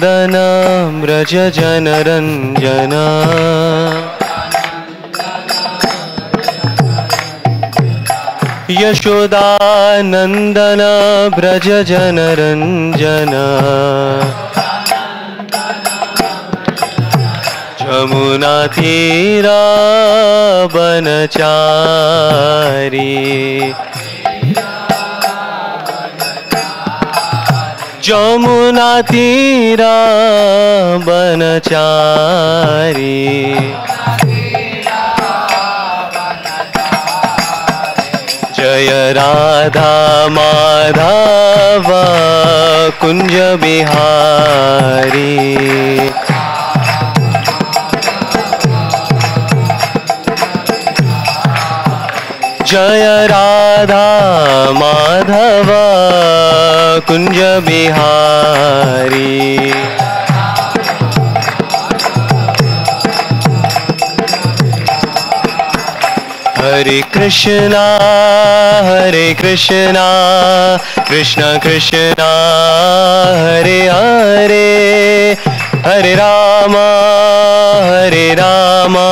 व्रज दनाम्रज जनरञ्जना यशोदानन्दना ब्रज जनरञ्जना जमुनातीरा बनचारी जमुना तीरा बनचारी जय राधा माधव कुंज बिहारी जय राधा माधव कुंज बिहारी हरे कृष्णा हरे कृष्णा कृष्णा कृष्णा हरे हरे हरे रामा हरे रामा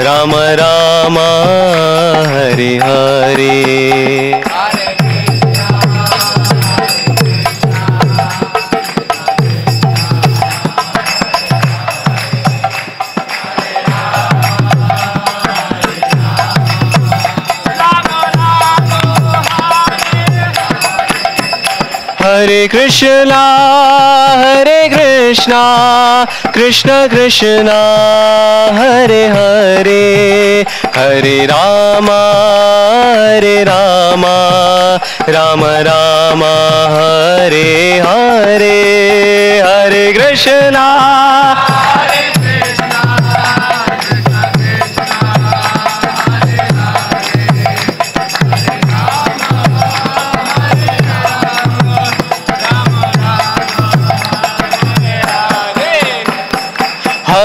राम राम हरे हरे Hare कृष्णा हरे कृष्णा Hare Hare हरे हरे हरे Hare हरे Rama राम Hare हरे हरे हरे कृष्ण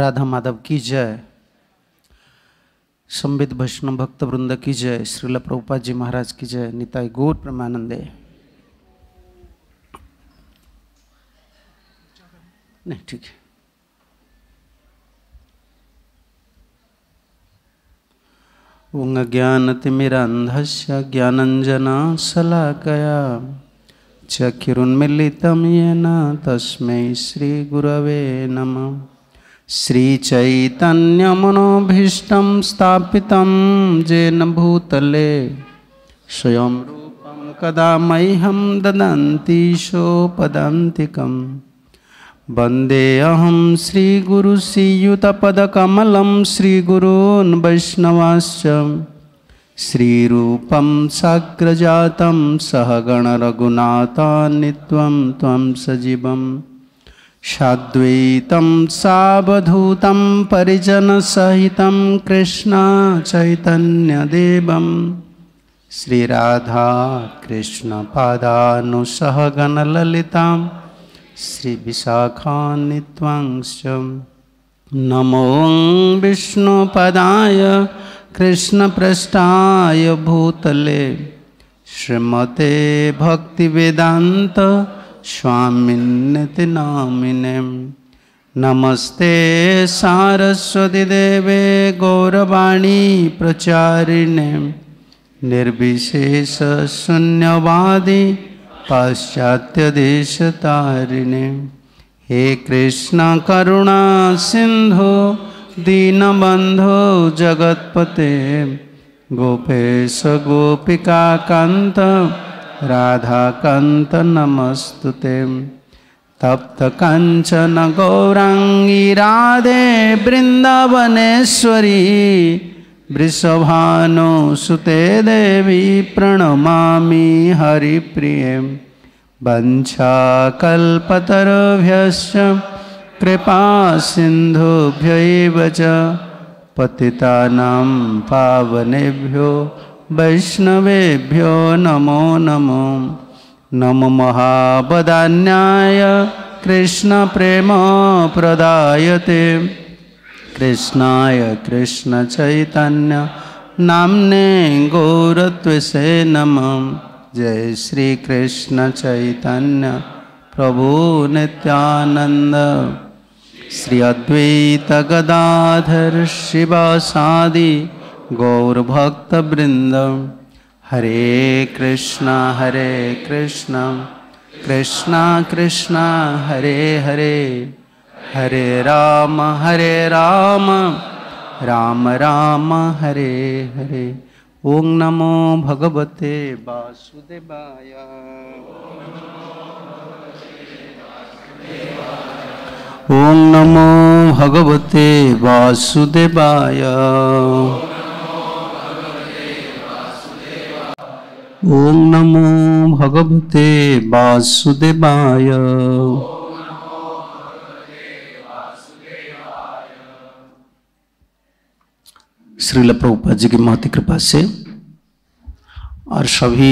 राधा माधव की जय संबित भष्ण भक्त वृंद की जय श्रील प्रभुपाद जी महाराज की जय निताई गौर प्रमानंदे नहीं ठीक है उंग ज्ञान ज्ञानतिमिरान्धस्य ज्ञानञ्जनाशलाकया चक्षुरुन्मिलितं येन तस्मै श्रीगुरवे नमः श्रीचैतन्यमनोभीष्टं स्थापितं येन भूतले स्वयं रूपं कदा मह्यम मह्यं ददन्तीशोपदान्तिकं वन्देऽहं श्रीगुरुश्रीयुतपदकमलं श्रीगुरून् वैष्णवाश्च श्रीरूपं सह सहगणरघुनाथान्नित्वं त्वं सजीव साद्वैतं सहित कृष्ण चैतन्यदेव श्रीराधा कृष्णपादानुसहगणललितां श्रीविशाखान्नित्वांश्च नमो विष्णुपदाय कृष्णपृष्ठा भूतले श्रीमते भक्तिवेदान्त स्वामिन्नति नामिने नमस्ते सारस्वतीदेवे गौरवाणी प्रचारिणे निर्विशेषशून्यवादि पाश्चात्यदेशतारिणे हे कृष्णकरुणा सिन्धो दीनबन्धो जगत्पते गोपेश गोपिका गोपिकान्त राधाकान्त नमस्तु ते तप्तकञ्चन गौराङ्गी राधे वृन्दावनेश्वरी वृषभानुसुते देवी प्रणमामि हरिप्रिये वञ्छाकल्पतरुभ्यश्च कृपा सिंधुभ्य पतितानां पावनेभ्यो वैष्णवेभ्यो नमो नमो नमो महावदान्याय कृष्णप्रेमप्रदायते कृष्णाय कृष्णचैतन्य नाम्ने गौरत्वसे नम जय श्री कृष्ण चैतन्य प्रभु नित्यानन्द श्री अद्वैतगदाधर शिवासादि गौरभक्तवृंद हरे कृष्णा हरे कृष्णा कृष्णा कृष्णा हरे हरे हरे राम हरे राम राम राम हरे हरे ओं नमो भगवते वासुदेवाय ओं नमो भगवते वासुदेवाय ओम नमो भगवते वासुदेवाय श्रील प्रभुपा जी की महती कृपा से और सभी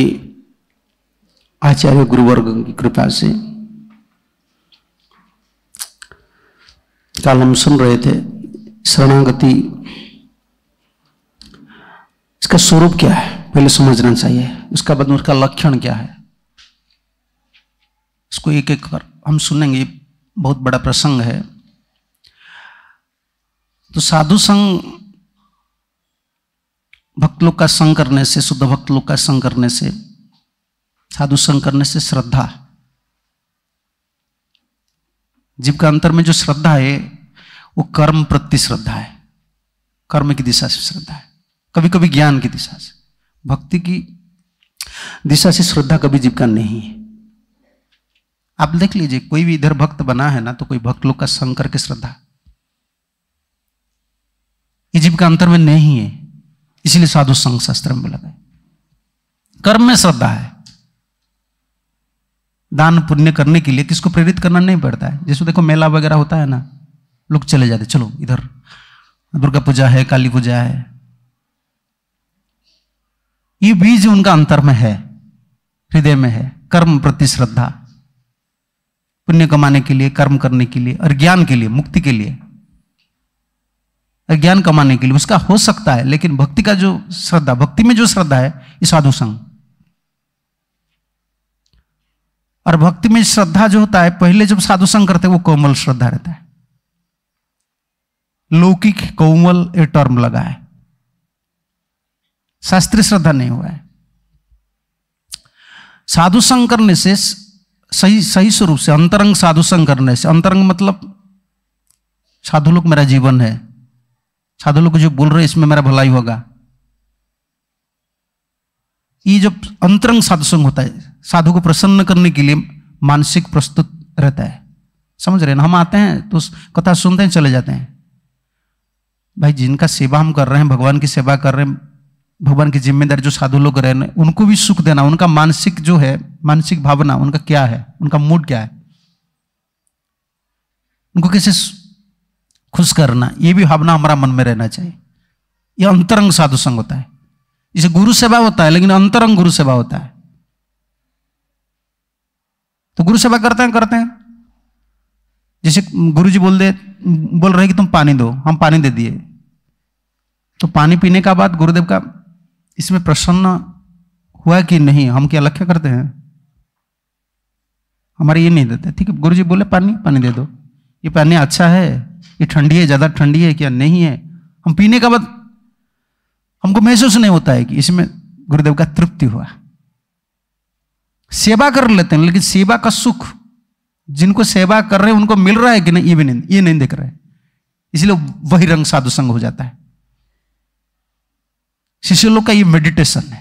आचार्य गुरुवर्ग की कृपा से कल हम सुन रहे थे शरणागति इसका स्वरूप क्या है पहले समझना चाहिए उसका बदन उसका लक्षण क्या है इसको एक एक कर हम सुनेंगे बहुत बड़ा प्रसंग है तो साधु संग भक्त लोग का संग करने से शुद्ध भक्त लोग का संग करने से साधु संग करने से श्रद्धा जीव का अंतर में जो श्रद्धा है वो कर्म प्रति श्रद्धा है कर्म की दिशा से श्रद्धा है कभी कभी ज्ञान की दिशा से भक्ति की दिशा से श्रद्धा कभी जीविका नहीं है आप देख लीजिए कोई भी इधर भक्त बना है ना तो कोई भक्त लोग का संग करके श्रद्धा ये जीविका अंतर में नहीं है इसीलिए साधु संघ शास्त्र में बोला गया कर्म में श्रद्धा है दान पुण्य करने के लिए किसको प्रेरित करना नहीं पड़ता है जैसे देखो मेला वगैरह होता है ना लोग चले जाते चलो इधर दुर्गा पूजा है काली पूजा है ये बीज उनका अंतर में है हृदय में है कर्म प्रति श्रद्धा पुण्य कमाने के लिए कर्म करने के लिए और ज्ञान के लिए मुक्ति के लिए ज्ञान कमाने के लिए उसका हो सकता है लेकिन भक्ति का जो श्रद्धा भक्ति में जो श्रद्धा है ये साधु संघ और भक्ति में श्रद्धा जो होता है पहले जब साधु संघ करते हैं वो कोमल श्रद्धा रहता है लौकिक कोमल ये टर्म लगा है शास्त्रीय श्रद्धा नहीं हुआ है साधु संघ करने से सही सही स्वरूप से अंतरंग साधु संघ करने से अंतरंग मतलब साधु लोग मेरा जीवन है साधु लोग जो बोल रहे इसमें मेरा भलाई होगा ये जब अंतरंग साधु संघ होता है साधु को प्रसन्न करने के लिए मानसिक प्रस्तुत रहता है समझ रहे ना हम आते हैं तो कथा सुनते हैं चले जाते हैं भाई जिनका सेवा हम कर रहे हैं भगवान की सेवा कर रहे हैं भगवान की जिम्मेदारी जो साधु लोग रहे हैं उनको भी सुख देना उनका मानसिक जो है मानसिक भावना उनका क्या है उनका मूड क्या है उनको कैसे खुश करना ये भी भावना हमारा मन में रहना चाहिए ये अंतरंग साधु संग होता है इसे गुरु सेवा होता है लेकिन अंतरंग गुरु सेवा होता है तो गुरु सेवा करते हैं करते हैं जैसे गुरु जी बोल दे बोल रहे कि तुम पानी दो हम पानी दे दिए तो पानी पीने का बाद गुरुदेव का इसमें प्रसन्न हुआ कि नहीं हम क्या लक्ष्य करते हैं हमारे ये नहीं देते ठीक है गुरु जी बोले पानी पानी दे दो ये पानी अच्छा है ये ठंडी है ज़्यादा ठंडी है क्या नहीं है हम पीने का बाद हमको महसूस नहीं होता है कि इसमें गुरुदेव का तृप्ति हुआ सेवा कर लेते हैं लेकिन सेवा का सुख जिनको सेवा कर रहे हैं उनको मिल रहा है कि नहीं ये भी नहीं ये नहीं देख रहे इसलिए वही रंग साधु संग हो जाता है शिष्य लोग का ये मेडिटेशन है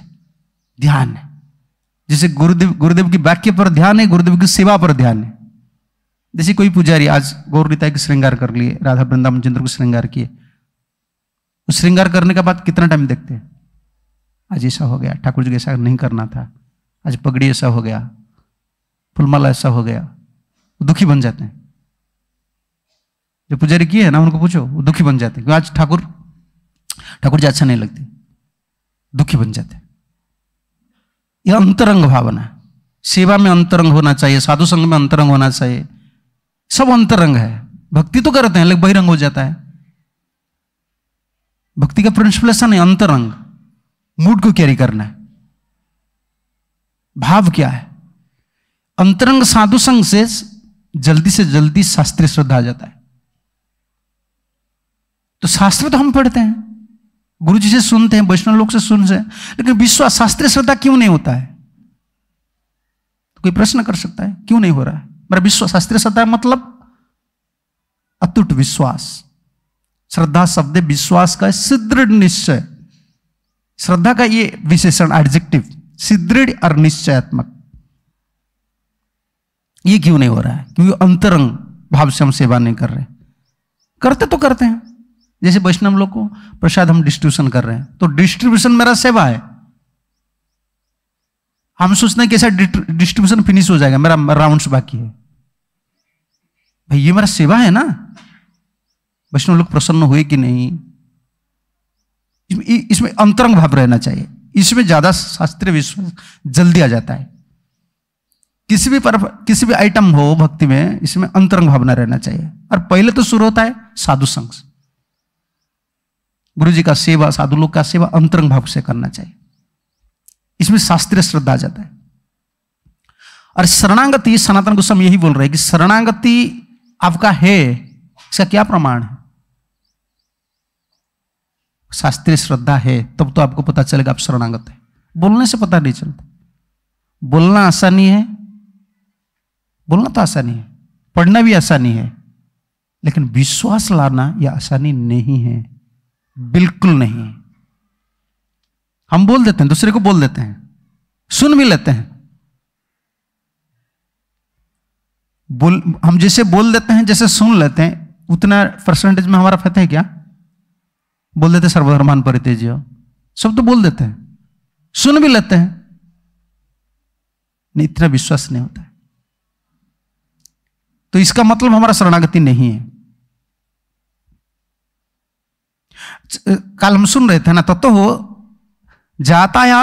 ध्यान है जैसे गुरुदेव गुरुदेव की वाक्य पर ध्यान है गुरुदेव की सेवा पर ध्यान है जैसे कोई पुजारी आज गौरनीता की श्रृंगार कर लिए राधा वृंदावन चंद्र को श्रृंगार किए उस श्रृंगार करने के बाद कितना टाइम देखते हैं आज ऐसा हो गया ठाकुर जी को ऐसा नहीं करना था आज पगड़ी ऐसा हो गया फुलमाला ऐसा हो गया वो दुखी बन जाते हैं जो पुजारी किए हैं ना उनको पूछो वो दुखी बन जाते हैं क्योंकि आज ठाकुर ठाकुर जी अच्छा नहीं लगते दुखी बन जाते हैं यह अंतरंग भावना सेवा में अंतरंग होना चाहिए साधु संघ में अंतरंग होना चाहिए सब अंतरंग है भक्ति तो करते हैं लेकिन बहिरंग हो जाता है भक्ति का प्रिंसिपल ऐसा नहीं अंतरंग मूड को कैरी करना है भाव क्या है अंतरंग साधु संघ से जल्दी से जल्दी शास्त्रीय श्रद्धा आ जाता है तो शास्त्र तो हम पढ़ते हैं गुरु जी से सुनते हैं वैष्णव लोग से सुनते हैं लेकिन विश्वास शास्त्रीय श्रद्धा क्यों नहीं होता है तो कोई प्रश्न कर सकता है क्यों नहीं हो रहा है मेरा विश्वास शास्त्रीय श्रद्धा मतलब अतुट विश्वास श्रद्धा शब्द विश्वास का सुदृढ़ निश्चय श्रद्धा का ये विशेषण एडजेक्टिव सुदृढ़ और निश्चयात्मक ये क्यों नहीं हो रहा है क्योंकि अंतरंग भाव से हम सेवा नहीं कर रहे करते तो करते हैं जैसे वैष्णव लोग को प्रसाद हम डिस्ट्रीब्यूशन कर रहे हैं तो डिस्ट्रीब्यूशन मेरा सेवा है हम सोचते हैं कैसा डिस्ट्रीब्यूशन फिनिश हो जाएगा मेरा राउंड्स बाकी है भाई ये मेरा सेवा है ना वैष्णव लोग प्रसन्न हुए कि नहीं इसमें अंतरंग भाव रहना चाहिए इसमें ज्यादा शास्त्रीय विश्वास जल्दी आ जाता है किसी भी पर किसी भी आइटम हो भक्ति में इसमें अंतरंग भावना रहना चाहिए और पहले तो शुरू होता है साधु संघ गुरु जी का सेवा साधु लोग का सेवा अंतरंग भाव से करना चाहिए इसमें शास्त्रीय श्रद्धा आ जाता है और शरणागति सनातन गोस्वामी यही बोल रहे हैं कि शरणागति आपका है इसका क्या प्रमाण है शास्त्रीय श्रद्धा है तब तो आपको पता चलेगा आप शरणागत है बोलने से पता नहीं चलता बोलना आसानी है बोलना तो आसानी है पढ़ना भी आसानी है लेकिन विश्वास लाना यह आसानी नहीं है बिल्कुल नहीं हम बोल देते हैं दूसरे को बोल देते हैं सुन भी लेते हैं बोल हम जैसे बोल देते हैं जैसे सुन लेते हैं उतना परसेंटेज में हमारा फतह है क्या बोल देते सर्वधर्मान परितेज सब तो बोल देते हैं सुन भी लेते हैं नहीं इतना विश्वास नहीं होता है तो इसका मतलब हमारा शरणागति नहीं है काल हम सुन रहे थे ना तत्व तो हो जाताया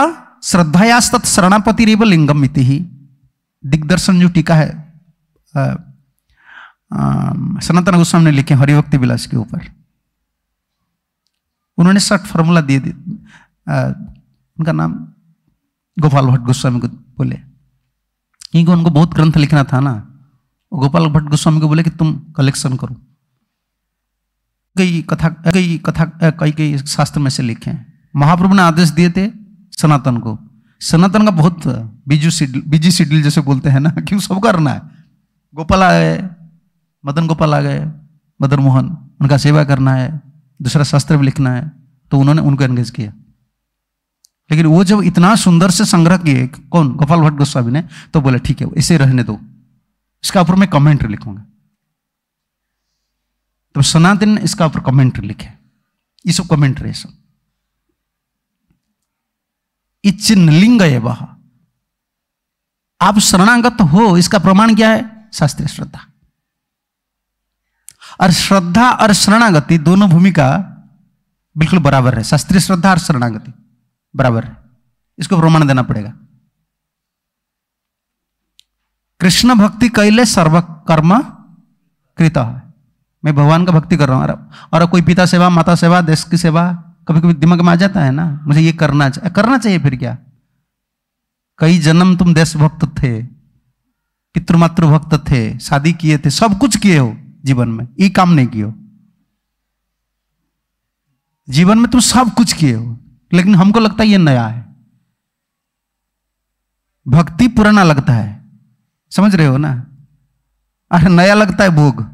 श्रद्धाया तत् शरणापति रेव लिंगम मिति ही दिग्दर्शन जो टीका है सनातन गोस्वामी ने लिखे हरिभक्ति विलास के ऊपर उन्होंने शर्ट फॉर्मूला दिए उनका नाम गोपाल भट्ट गोस्वामी को बोले क्योंकि उनको बहुत ग्रंथ लिखना था ना गोपाल भट्ट गोस्वामी को बोले कि तुम कलेक्शन करो कई कथा कई कथा कई कई शास्त्र में से लिखे हैं महाप्रभु ने आदेश दिए थे सनातन को सनातन का बहुत बिजू सिडल बिजी सिडल जैसे बोलते हैं ना क्यों सब करना है गोपाल आ गए मदन गोपाल आ गए मदन मोहन उनका सेवा करना है दूसरा शास्त्र भी लिखना है तो उन्होंने उनको एंगेज किया लेकिन वो जब इतना सुंदर से संग्रह किए कौन गोपाल भट्ट गोस्वामी ने तो बोले ठीक है इसे रहने दो इसका ऊपर मैं कमेंट लिखूंगा तो सनातन इसका ऊपर कमेंट्री लिखे ये सब कमेंट्री सब इचिन लिंग है वह आप शरणागत हो इसका प्रमाण क्या है शास्त्रीय श्रद्धा और श्रद्धा और शरणागति दोनों भूमिका बिल्कुल बराबर है शास्त्रीय श्रद्धा और शरणागति बराबर है इसको प्रमाण देना पड़ेगा कृष्ण भक्ति कैले सर्व कर्म कृत है मैं भगवान का भक्ति कर रहा हूँ और कोई पिता सेवा माता सेवा देश की सेवा कभी कभी दिमाग में आ जाता है ना मुझे ये करना चाहिए करना चाहिए फिर क्या कई जन्म तुम देशभक्त थे पितृमातृ भक्त थे शादी किए थे सब कुछ किए हो जीवन में ये काम नहीं किए जीवन में तुम सब कुछ किए हो लेकिन हमको लगता है ये नया है भक्ति पुराना लगता है समझ रहे हो ना अरे नया लगता है भोग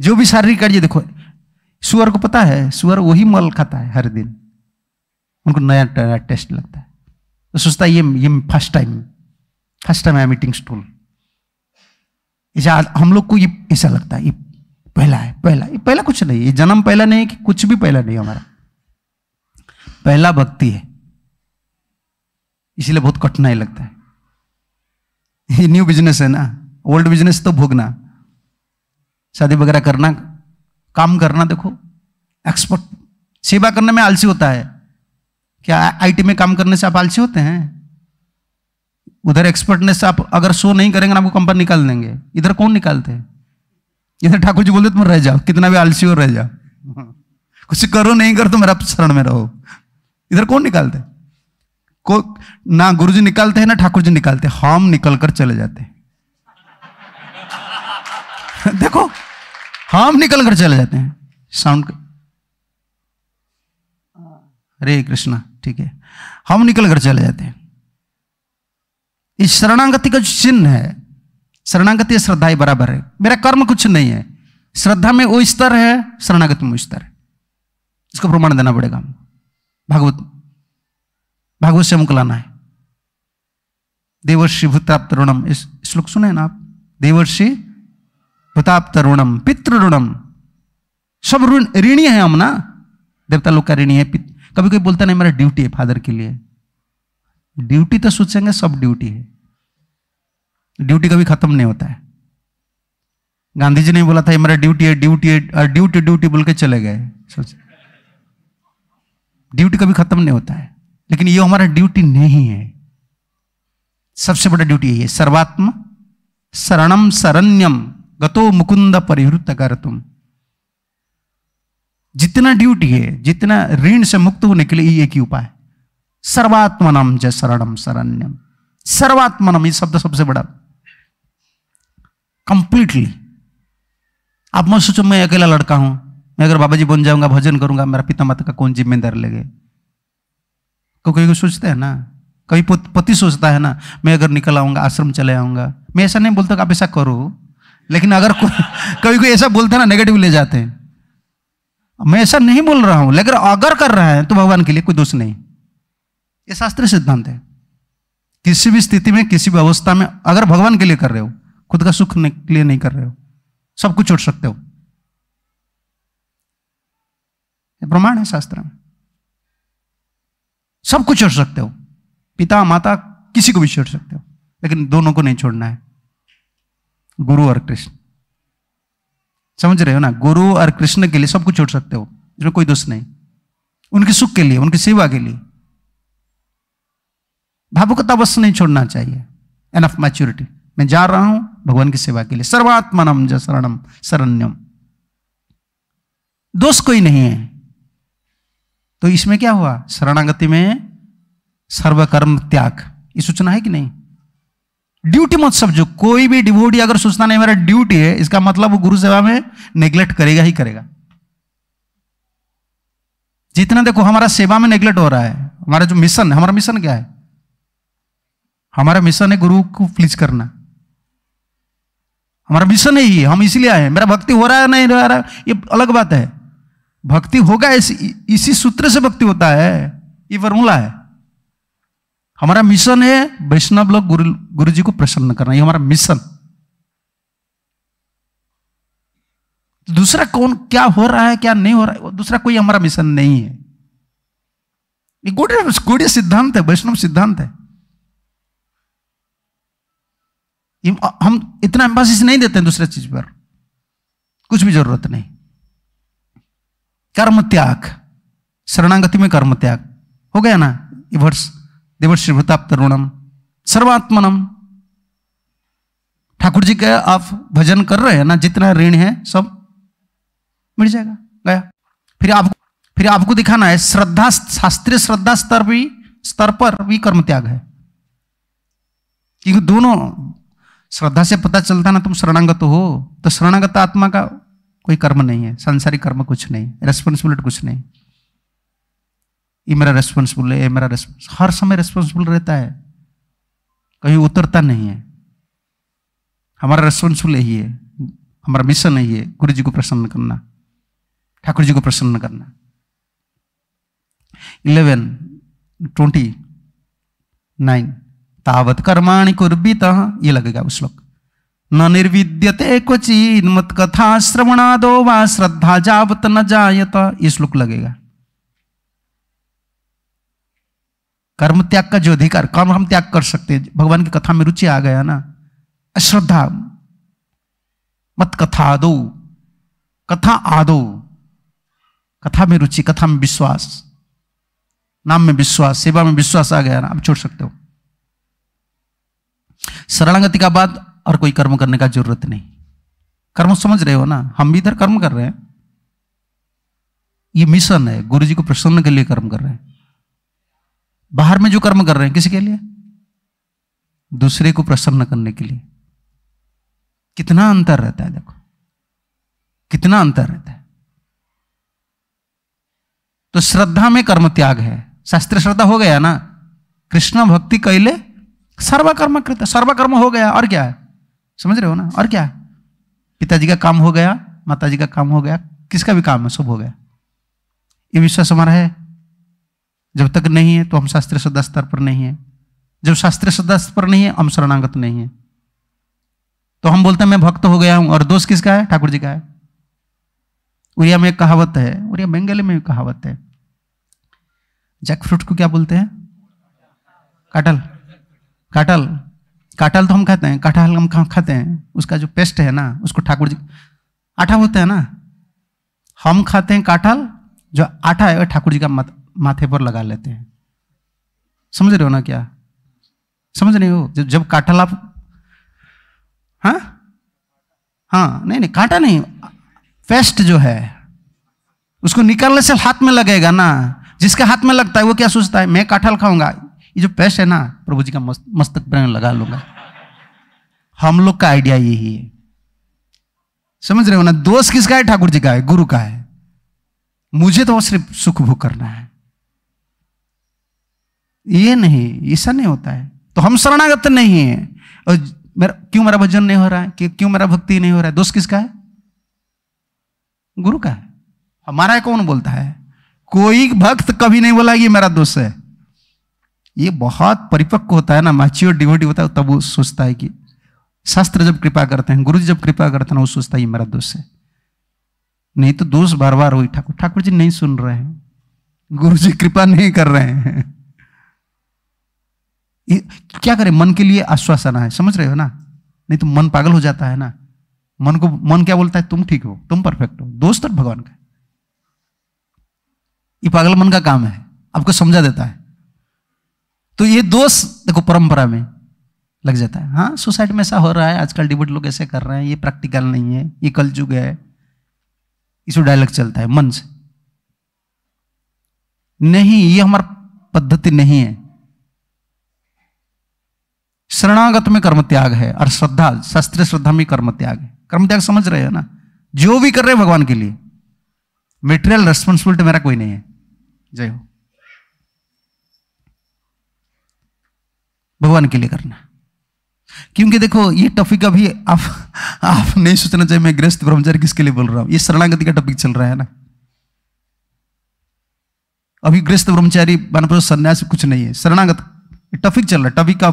जो भी शारीरिक कार्य देखो सुअर को पता है सुअर वही मल खाता है हर दिन उनको नया नया टेस्ट लगता है तो सोचता है ये ये first time first time I meeting stool हम लोग को ये ऐसा लगता है ये पहला है पहला ये पहला कुछ नहीं ये जन्म पहला नहीं है कि कुछ भी पहला नहीं हमारा पहला भक्ति है इसीलिए बहुत कठिनाई लगता है ये न्यू बिजनेस है ना ओल्ड बिजनेस तो भोगना शादी वगैरह करना काम करना देखो एक्सपर्ट सेवा करने में आलसी होता है क्या आईटी में काम करने से आप आलसी होते हैं उधर एक्सपर्टनेस आप अगर शो नहीं करेंगे ना आपको कंपनी निकाल देंगे इधर कौन निकालते हैं इधर ठाकुर जी बोलते तुम रह जाओ कितना भी आलसी हो रह जाओ कुछ करो नहीं करो तो मेरा शरण में रहो इधर कौन निकालते को ना गुरुजी निकालते हैं ना ठाकुर जी निकालते हम निकल कर चले जाते हैं देखो हम निकल कर चले जाते हैं साउंड हरे कृष्णा ठीक है हम निकल कर चले जाते हैं इस शरणागति का जो चिन्ह है शरणागति श्रद्धा ही बराबर है मेरा कर्म कुछ नहीं है श्रद्धा में वो स्तर है शरणागति में वो स्तर है इसको प्रमाण देना पड़ेगा हमको भागवत भागवत से मुकलाना है देवर्षि भूताप तरुणम इस श्लोक सुने ना आप देवर्षि हुताप्त ऋणम पितृ ऋणम सब ऋण ऋणी है हम ना देवता लोग का ऋणी है कभी कभी बोलता नहीं मेरा ड्यूटी है फादर के लिए ड्यूटी तो सोचेंगे सब ड्यूटी है ड्यूटी कभी खत्म नहीं होता है गांधी जी ने बोला था ये मेरा ड्यूटी है ड्यूटी है और ड्यूटी ड्यूटी बोल के चले गए सोच ड्यूटी कभी खत्म नहीं होता है लेकिन ये हमारा ड्यूटी नहीं है सबसे बड़ा ड्यूटी यही है सर्वात्म शरणम शरण्यम गतो मुकुंद परिहृत कर तुम जितना ड्यूटी है जितना ऋण से मुक्त होने के लिए एक ही उपाय सर्वात्मनम जय शरणम शरण्यम सर्वात्मनम ये शब्द सबसे बड़ा कंप्लीटली आप मत सोचो मैं अकेला लड़का हूं मैं अगर बाबा जी बन जाऊंगा भजन करूंगा मेरा पिता माता का कौन जिम्मेदार को कोई को सोचते हैं ना कभी पति सोचता है ना मैं अगर निकल आऊंगा आश्रम चले आऊंगा मैं ऐसा नहीं बोलता आप ऐसा करो लेकिन अगर को, कभी कोई ऐसा बोलता ना नेगेटिव ले जाते हैं मैं ऐसा नहीं बोल रहा हूं लेकिन अगर कर रहा है तो भगवान के लिए कोई दोष नहीं ये शास्त्रीय सिद्धांत है किसी भी स्थिति में किसी भी अवस्था में अगर भगवान के लिए कर रहे हो खुद का सुख के लिए नहीं कर रहे हो सब कुछ छोड़ सकते हो प्रमाण है शास्त्र में सब कुछ छोड़ सकते हो पिता माता किसी को भी छोड़ सकते हो लेकिन दोनों को नहीं छोड़ना है गुरु और कृष्ण समझ रहे हो ना गुरु और कृष्ण के लिए सब कुछ छोड़ सकते हो इसमें कोई दोष नहीं उनके सुख के लिए उनकी सेवा के लिए भावुकता बस नहीं छोड़ना चाहिए एन ऑफ मैच्योरिटी मैं जा रहा हूं भगवान की सेवा के लिए सर्वात्मनम ज शरणम शरण्यम दोष कोई नहीं है तो इसमें क्या हुआ शरणागति में सर्वकर्म त्याग ये सूचना है कि नहीं ड्यूटी मत समझो कोई भी डिवोटी अगर सोचता नहीं मेरा ड्यूटी है इसका मतलब वो गुरु सेवा में नेग्लेक्ट करेगा ही करेगा जितना देखो हमारा सेवा में नेग्लेक्ट हो रहा है हमारा जो मिशन है हमारा मिशन क्या है हमारा मिशन है गुरु को प्लीज करना हमारा मिशन है ही हम इसलिए आए हैं मेरा भक्ति हो रहा है नहीं हो रहा ये अलग बात है भक्ति होगा इस, इसी सूत्र से भक्ति होता है ये फॉर्मूला है हमारा मिशन है वैष्णव लोग गुरु गुरु जी को प्रसन्न करना ये हमारा मिशन तो दूसरा कौन क्या हो रहा है क्या नहीं हो रहा है दूसरा कोई हमारा मिशन नहीं है ये गुड़े गुड़े सिद्धांत है वैष्णव सिद्धांत है हम इतना एम्फासिस नहीं देते हैं दूसरे चीज पर कुछ भी जरूरत नहीं कर्म त्याग शरणागति में कर्म त्याग हो गया ना ये वर्ष तरुणम सर्वात्मनम ठाकुर जी का आप भजन कर रहे हैं ना जितना ऋण है सब मिल जाएगा गया फिर आपको फिर आपको दिखाना है श्रद्धा शास्त्रीय श्रद्धा स्तर भी स्तर पर भी कर्म त्याग है क्योंकि दोनों श्रद्धा से पता चलता ना तुम शरणागत हो तो शरणागत आत्मा का कोई कर्म नहीं है सांसारिक कर्म कुछ नहीं रेस्पॉन्सिबिलिटी कुछ नहीं ये मेरा रेस्पॉन्सिबल है ये मेरा रेस्पॉन्स हर समय रेस्पॉन्सिबल रहता है कहीं उतरता नहीं है हमारा रेस्पॉन्सिबल यही है हमारा मिशन यही है गुरु जी को प्रसन्न करना ठाकुर जी को प्रसन्न करना इलेवन ट्वेंटी नाइन तावत कर्माणी कुर्बित ये लगेगा उस श्लोक न निर्विद्यते क्वचिन मत कथा श्रवणादो वा श्रद्धा जावत न जायत ये श्लोक लगेगा कर्म त्याग का जो अधिकार कर्म हम त्याग कर सकते हैं भगवान की कथा में रुचि आ गया ना अश्रद्धा मत कथा आदो कथा आदो कथा में रुचि कथा में विश्वास नाम में विश्वास सेवा में विश्वास आ गया ना आप छोड़ सकते हो शरणागति का बाद और कोई कर्म करने का जरूरत नहीं कर्म समझ रहे हो ना हम भी इधर कर्म कर रहे हैं ये मिशन है गुरु जी को प्रसन्न के लिए कर्म कर रहे हैं बाहर में जो कर्म कर रहे हैं किसके लिए दूसरे को प्रसन्न करने के लिए कितना अंतर रहता है देखो कितना अंतर रहता है तो श्रद्धा में कर्म त्याग है शास्त्रीय श्रद्धा हो गया ना कृष्ण भक्ति कैले सर्वकर्म कृत सर्वकर्म हो गया और क्या है समझ रहे हो ना और क्या है पिताजी का काम हो गया माताजी का काम हो गया किसका भी काम है सब हो गया ये विश्वास हमारा है जब तक नहीं है तो हम शास्त्रीय श्रद्धा स्तर पर नहीं है जब शास्त्रीय श्रद्धा पर नहीं है हम शरणागत नहीं है तो हम बोलते हैं मैं भक्त हो गया हूं और दोष किसका है ठाकुर जी का है उड़िया में एक कहावत है उड़िया बंगाली में एक कहावत है जैक फ्रूट को क्या बोलते हैं काटल काटल काटल तो हम खाते हैं काटहल हम खाते हैं उसका जो पेस्ट है ना उसको ठाकुर जी आटा बोलते हैं ना हम खाते हैं काटल जो आटा है वह ठाकुर जी का मत माथे पर लगा लेते हैं समझ रहे हो ना क्या समझ रहे हो जब जब काटल आप हाँ हाँ नहीं नहीं काटा नहीं पेस्ट जो है उसको निकालने से हाथ में लगेगा ना जिसके हाथ में लगता है वो क्या सोचता है मैं काठल खाऊंगा ये जो पेस्ट है ना प्रभु जी का मस्त, मस्तक पर लगा लूंगा हम लोग का आइडिया यही है समझ रहे हो ना दोष किसका है ठाकुर जी का है गुरु का है मुझे तो सिर्फ सुख भोग करना है ये नहीं ऐसा नहीं होता है तो हम शरणागत नहीं है और मेरा क्यों मेरा भजन नहीं हो रहा है क्यों मेरा भक्ति नहीं हो रहा है दोष किसका है गुरु का है हमारा कौन बोलता है कोई भक्त कभी नहीं बोला ये मेरा दोष है ये बहुत परिपक्व होता है ना मैच्योर डिवोटी होता है तब वो सोचता है कि शास्त्र जब कृपा करते हैं गुरु जी जब कृपा करते हैं वो सोचता है ये मेरा दोष है नहीं तो दोष बार बार हुई ठाकुर ठाकुर जी नहीं सुन रहे हैं गुरु जी कृपा नहीं कर रहे हैं क्या करें मन के लिए आश्वासना है समझ रहे हो ना नहीं तो मन पागल हो जाता है ना मन को मन क्या बोलता है तुम ठीक हो तुम परफेक्ट हो दोस्त भगवान का ये पागल मन का काम है आपको समझा देता है तो ये दोष देखो परंपरा में लग जाता है हाँ सोसाइटी में ऐसा हो रहा है आजकल डिबेट लोग ऐसे कर रहे हैं ये प्रैक्टिकल नहीं है ये कल युग है इसको डायलॉग चलता है मन से नहीं ये हमारा पद्धति नहीं है शरणागत में कर्म त्याग है और श्रद्धा शास्त्रीय श्रद्धा में कर्म त्याग है कर्म त्याग समझ रहे हैं ना जो भी कर रहे हैं भगवान के लिए मेटेरियल रेस्पॉन्सिबिलिटी मेरा कोई नहीं है जय हो भगवान के लिए करना क्योंकि देखो ये टॉपिक अभी आप आप नहीं सोचना चाहिए मैं ग्रस्त ब्रह्मचारी किसके लिए बोल रहा हूं ये शरणागति का टॉपिक चल रहा है ना अभी ग्रस्त ब्रह्मचारी बनप्रो संन्यास कुछ नहीं है शरणागत टॉपिक चल रहा है टॉपिक का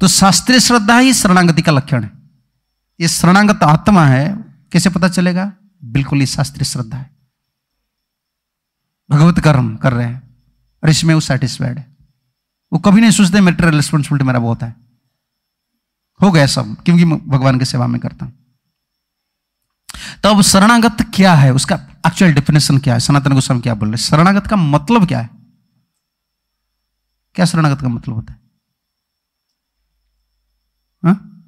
तो शास्त्रीय श्रद्धा ही शरणागति का लक्षण है ये शरणागत आत्मा है कैसे पता चलेगा बिल्कुल ही शास्त्रीय श्रद्धा है भगवत कर्म कर रहे हैं और इसमें वो सेटिस्फाइड है वो कभी नहीं सोचते मेरे रिस्पॉन्सिबिलिटी मेरा बहुत है हो गया सब क्योंकि भगवान की सेवा में करता हूं तो अब शरणागत क्या है उसका एक्चुअल डेफिनेशन क्या है सनातन गोस्वामी क्या बोल रहे शरणागत का मतलब क्या है क्या शरणागत का मतलब होता है शरणगत हाँ?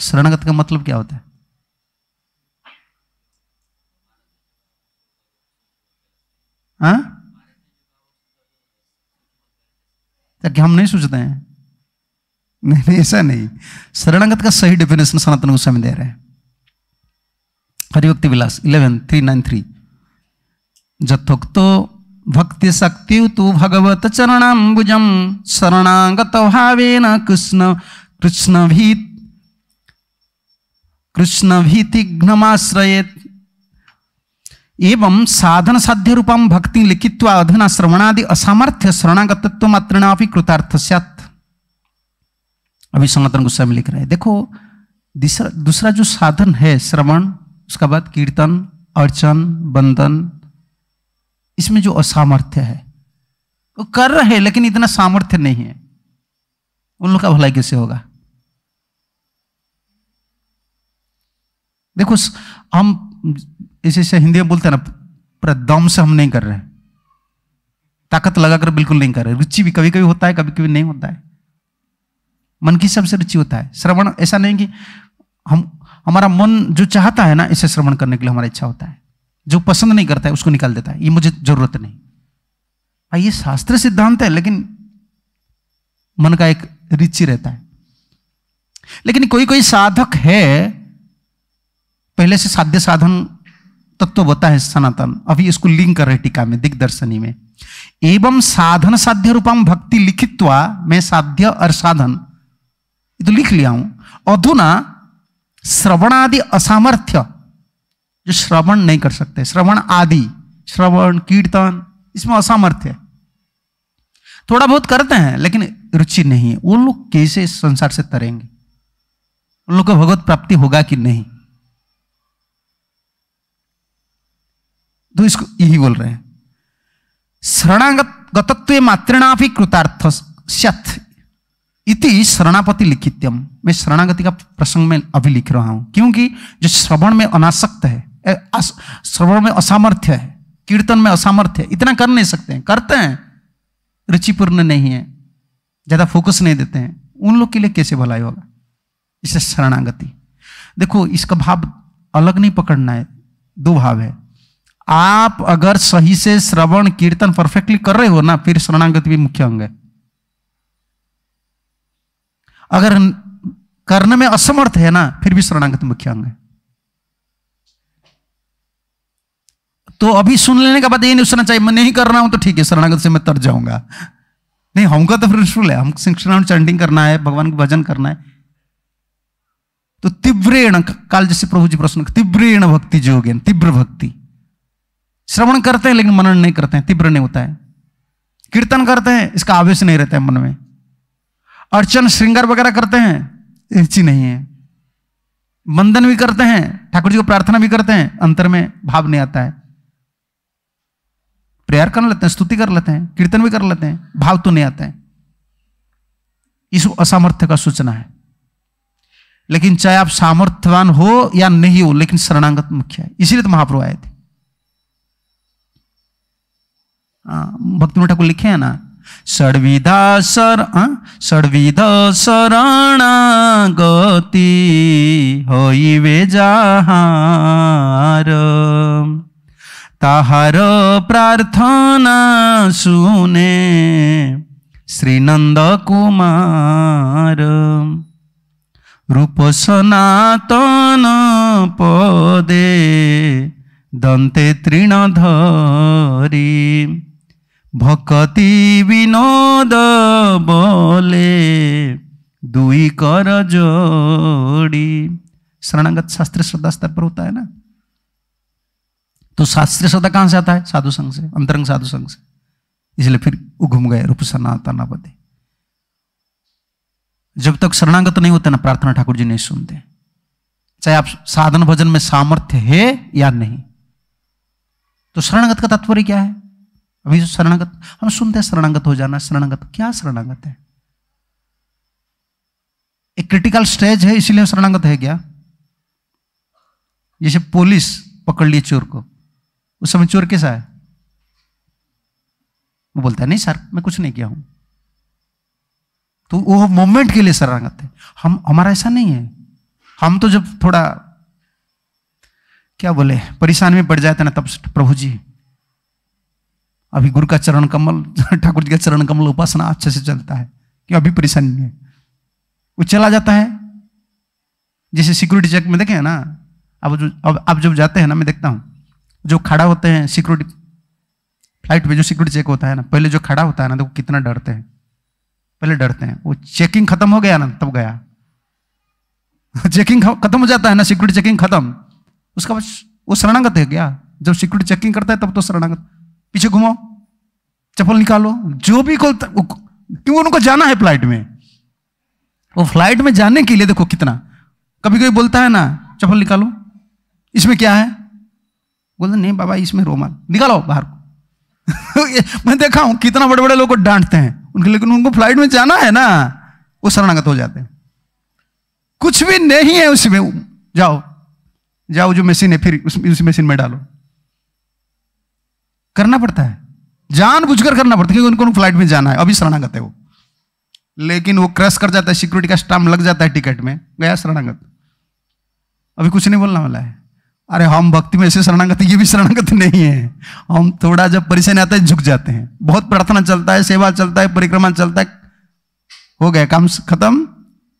शरणागत का मतलब क्या होता है हा? क्या हम नहीं सोचते हैं नहीं नहीं ऐसा नहीं शरणागत का सही डेफिनेशन सनातन को में दे रहे हैं Haribhakti Vilas eleven three nine three जथोक्तो भक्ति शक्ति भगवत चरणाम्बुजम शरणागत भावेन कृष्ण कृष्ण भी कृष्ण भीतिघ्नमाश्रयेत एवं साधन साध्य रूप भक्ति लिखित्वा अधुना श्रवणादि असामर्थ्य शरणागतत्व मात्रणा भी कृतार्थ सत अभी सनातन गोस्वामी लिख रहे हैं देखो दूसरा जो साधन है श्रवण उसका बाद कीर्तन अर्चन बंदन इसमें जो असामर्थ्य है वो कर रहे लेकिन इतना सामर्थ्य नहीं है उन लोग का भलाई कैसे होगा देखो हम इसे से हिंदी में बोलते हैं ना पूरा दम से हम नहीं कर रहे ताकत लगाकर बिल्कुल नहीं कर रहे रुचि भी कभी कभी होता है कभी कभी नहीं होता है मन की सबसे रुचि होता है श्रवण ऐसा नहीं कि हम हमारा मन जो चाहता है ना इसे श्रवण करने के लिए हमारा इच्छा होता है जो पसंद नहीं करता है उसको निकाल देता है ये मुझे जरूरत नहीं भाई हाँ, ये शास्त्र सिद्धांत है लेकिन मन का एक रिचि रहता है लेकिन कोई कोई साधक है पहले से साध्य साधन तत्व तो बता है सनातन अभी इसको लिंक कर रहे टीका में दिग्दर्शनी में एवं साधन साध्य रूपम भक्ति लिखित्वा मैं साध्य और साधन ये तो लिख लिया हूं अधुना श्रवणादि असामर्थ्य जो श्रवण नहीं कर सकते श्रवण आदि श्रवण कीर्तन इसमें असामर्थ्य है थोड़ा बहुत करते हैं लेकिन रुचि नहीं है वो लोग कैसे इस संसार से तरेंगे उन लोग को भगवत प्राप्ति होगा कि नहीं तो इसको यही बोल रहे हैं शरणागत गतत्व मातृणा भी कृतार्थ इति शरणापति लिखित्यम मैं शरणागति का प्रसंग में अभी लिख रहा हूं क्योंकि जो श्रवण में अनासक्त है श्रवण में असामर्थ्य है कीर्तन में असामर्थ्य है इतना कर नहीं सकते हैं करते हैं रुचिपूर्ण नहीं है ज़्यादा फोकस नहीं देते हैं उन लोग के लिए कैसे भलाई होगा इसे शरणागति देखो इसका भाव अलग नहीं पकड़ना है दो भाव है आप अगर सही से श्रवण कीर्तन परफेक्टली कर रहे हो ना फिर शरणागति भी मुख्य अंग है अगर करने में असमर्थ है ना फिर भी शरणागति मुख्य अंग है तो अभी सुन लेने के बाद ये नहीं सुनना चाहिए मैं नहीं कर रहा हूं तो ठीक है शरणागत से मैं तर जाऊंगा नहीं हमका तो फिर रूल है हम सिंह चंडिंग करना है भगवान का भजन करना है तो तीव्रेण काल जैसे प्रभु जी प्रश्न तीव्रेण भक्ति जो तीव्र भक्ति श्रवण करते हैं लेकिन मनन नहीं करते हैं तीव्र नहीं होता है कीर्तन करते हैं इसका आवेश नहीं रहता है मन में अर्चन श्रृंगार वगैरह करते हैं रुचि नहीं है बंधन भी करते हैं ठाकुर जी को प्रार्थना भी करते हैं अंतर में भाव नहीं आता है प्रेयर कर लेते हैं स्तुति कर लेते हैं कीर्तन भी कर लेते हैं भाव तो नहीं आते हैं इस असामर्थ्य का सूचना है लेकिन चाहे आप सामर्थ्यवान हो या नहीं हो लेकिन शरणागत मुख्य है इसीलिए तो महाप्रभु आए थे हाँ, भक्ति को लिखे हैं ना सर्विदा सर शरण हाँ? गति हो जा ତାହାର ପ୍ରାର୍ଥନା ଶୁଣେ ଶ୍ରୀନନ୍ଦ କୁମାର ରୂପ ସନାତନ ପଦେ ଦନ୍ତେ ତ୍ରିଣ ଧରି ଭକତି ବିନୋଦ ବୋଲେ ଦୁଇ କର ଯୋଡ଼ି ଶରଣାଙ୍ଗତ ଶାସ୍ତ୍ରୀ ଶ୍ରଦ୍ଧାସ୍ତ ପ୍ରଭୁ ତା ନା तो शास्त्रीय सदा कहां से आता है साधु संघ से अंतरंग साधु संघ से इसलिए फिर उघुम गए रूप सनातनापति जब तक शरणागत नहीं होते ना प्रार्थना ठाकुर जी नहीं सुनते चाहे आप साधन भजन में सामर्थ्य है या नहीं तो शरणागत का तात्पर्य क्या है अभी जो शरणागत हम सुनते हैं शरणागत हो जाना शरणागत क्या शरणागत है एक क्रिटिकल स्टेज है इसीलिए शरणागत है क्या जैसे पुलिस पकड़ लिए चोर को उस समय चोर कैसा है वो बोलता है नहीं सर मैं कुछ नहीं किया हूं तो वो मोमेंट के लिए सर रंगते हम हमारा ऐसा नहीं है हम तो जब थोड़ा क्या बोले परेशान में पड़ जाते ना तब प्रभु जी अभी गुरु का चरण कमल ठाकुर जी का चरण कमल उपासना अच्छे से चलता है कि अभी परेशानी है वो चला जाता है जैसे सिक्योरिटी चेक में देखे ना अब जो अब आप जब जाते हैं ना मैं देखता हूं जो खड़ा होते हैं सिक्योरिटी फ्लाइट में जो सिक्योरिटी चेक होता है ना पहले जो खड़ा होता है ना तो कितना डरते हैं पहले डरते हैं वो चेकिंग खत्म हो गया ना तब गया चेकिंग खत्म हो जाता है ना सिक्योरिटी चेकिंग खत्म उसका बाद वो शरणागत है क्या जब सिक्योरिटी चेकिंग करता है तब तो शरणागत पीछे घुमाओ चप्पल निकालो जो भी क्यों उनको जाना है फ्लाइट में वो फ्लाइट में जाने के लिए देखो कितना कभी कोई बोलता है ना चप्पल निकालो इसमें क्या है बोलते नहीं बाबा इसमें रोमाल निकालो बाहर को मैं देखा हूं कितना बड़े बड़े लोग को डांटते हैं उनके लेकिन उनको फ्लाइट में जाना है ना वो शरणागत हो जाते हैं कुछ भी नहीं है उसमें जाओ जाओ जो मशीन है फिर उस, मशीन में डालो करना पड़ता है जान बुझकर करना पड़ता है क्योंकि उनको फ्लाइट में जाना है अभी शरणागत है वो लेकिन वो क्रश कर जाता है सिक्योरिटी का स्टाम्प लग जाता है टिकट में गया शरणागत अभी कुछ नहीं बोलने वाला है अरे हम भक्ति में ऐसे शरणागति ये भी शरणागति नहीं है हम थोड़ा जब परेशानी आता है झुक जाते हैं बहुत प्रार्थना चलता है सेवा चलता है परिक्रमा चलता है हो गया काम खत्म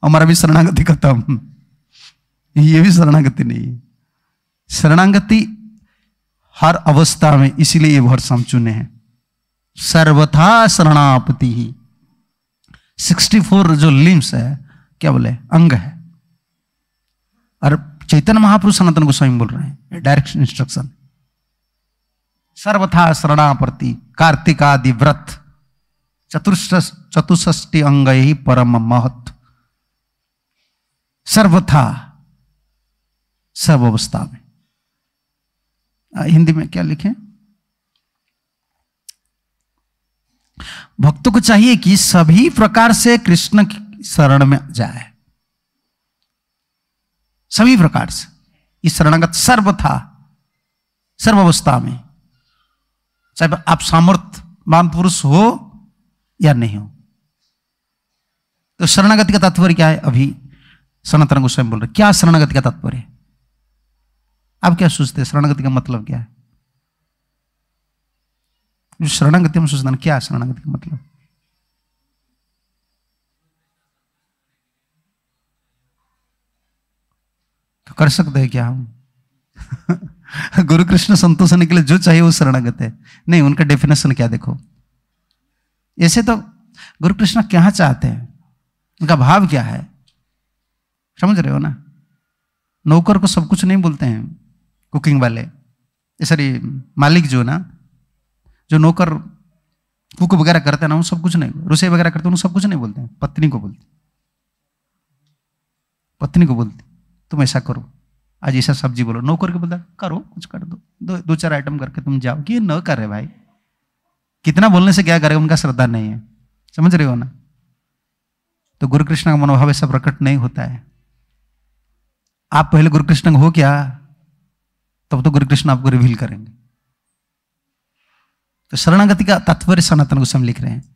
हमारा भी शरणागति खत्म ये भी शरणागति नहीं है शरणागति हर अवस्था में इसीलिए ये वर्ष हम चुने हैं सर्वथा शरणापति ही सिक्सटी जो लिम्स है क्या बोले अंग है और चैतन्य महापुरुष सनातन गोस्वामी बोल रहे हैं डायरेक्ट इंस्ट्रक्शन सर्वथा शरणापति कार्तिकादि व्रत चतुष्टी अंग ही परम महत्व सर्वथा सर्व अवस्था में आ, हिंदी में क्या लिखें भक्तों को चाहिए कि सभी प्रकार से कृष्ण शरण में जाए सभी प्रकार से इस शरणागत सर्व था सर्वावस्था में चाहे आप मान पुरुष हो या नहीं हो तो शरणागति का तात्पर्य क्या है अभी सनातन स्वयं बोल रहे क्या शरणागति का तात्पर्य आप क्या सोचते हैं शरणागति का मतलब क्या है जो शरणागति में सोचना क्या है शरणागति का मतलब कर सकते हैं क्या हम गुरु कृष्ण संतोष होने के लिए जो चाहिए वो शरणागत है नहीं उनका डेफिनेशन क्या देखो ऐसे तो गुरु कृष्ण क्या चाहते हैं उनका भाव क्या है समझ रहे हो ना नौकर को सब कुछ नहीं बोलते हैं कुकिंग वाले सॉरी मालिक जो ना जो नौकर कुक वगैरह करते हैं ना वो सब कुछ नहीं रसोई वगैरह करते हैं उन सब कुछ नहीं बोलते हैं पत्नी को बोलते पत्नी को बोलते तुम ऐसा करो आज ऐसा सब्जी बोलो नो करके बोलता करो कुछ कर दो दो, दो चार आइटम करके तुम जाओ कि ये न करे भाई कितना बोलने से क्या करेगा उनका श्रद्धा नहीं है समझ रहे हो ना तो गुरु कृष्ण का मनोभाव ऐसा प्रकट नहीं होता है आप पहले गुरु कृष्ण हो क्या तब तो गुरु कृष्ण आपको रिवील करेंगे तो शरणागति का तात्पर्य सनातन गोस्वामी लिख रहे हैं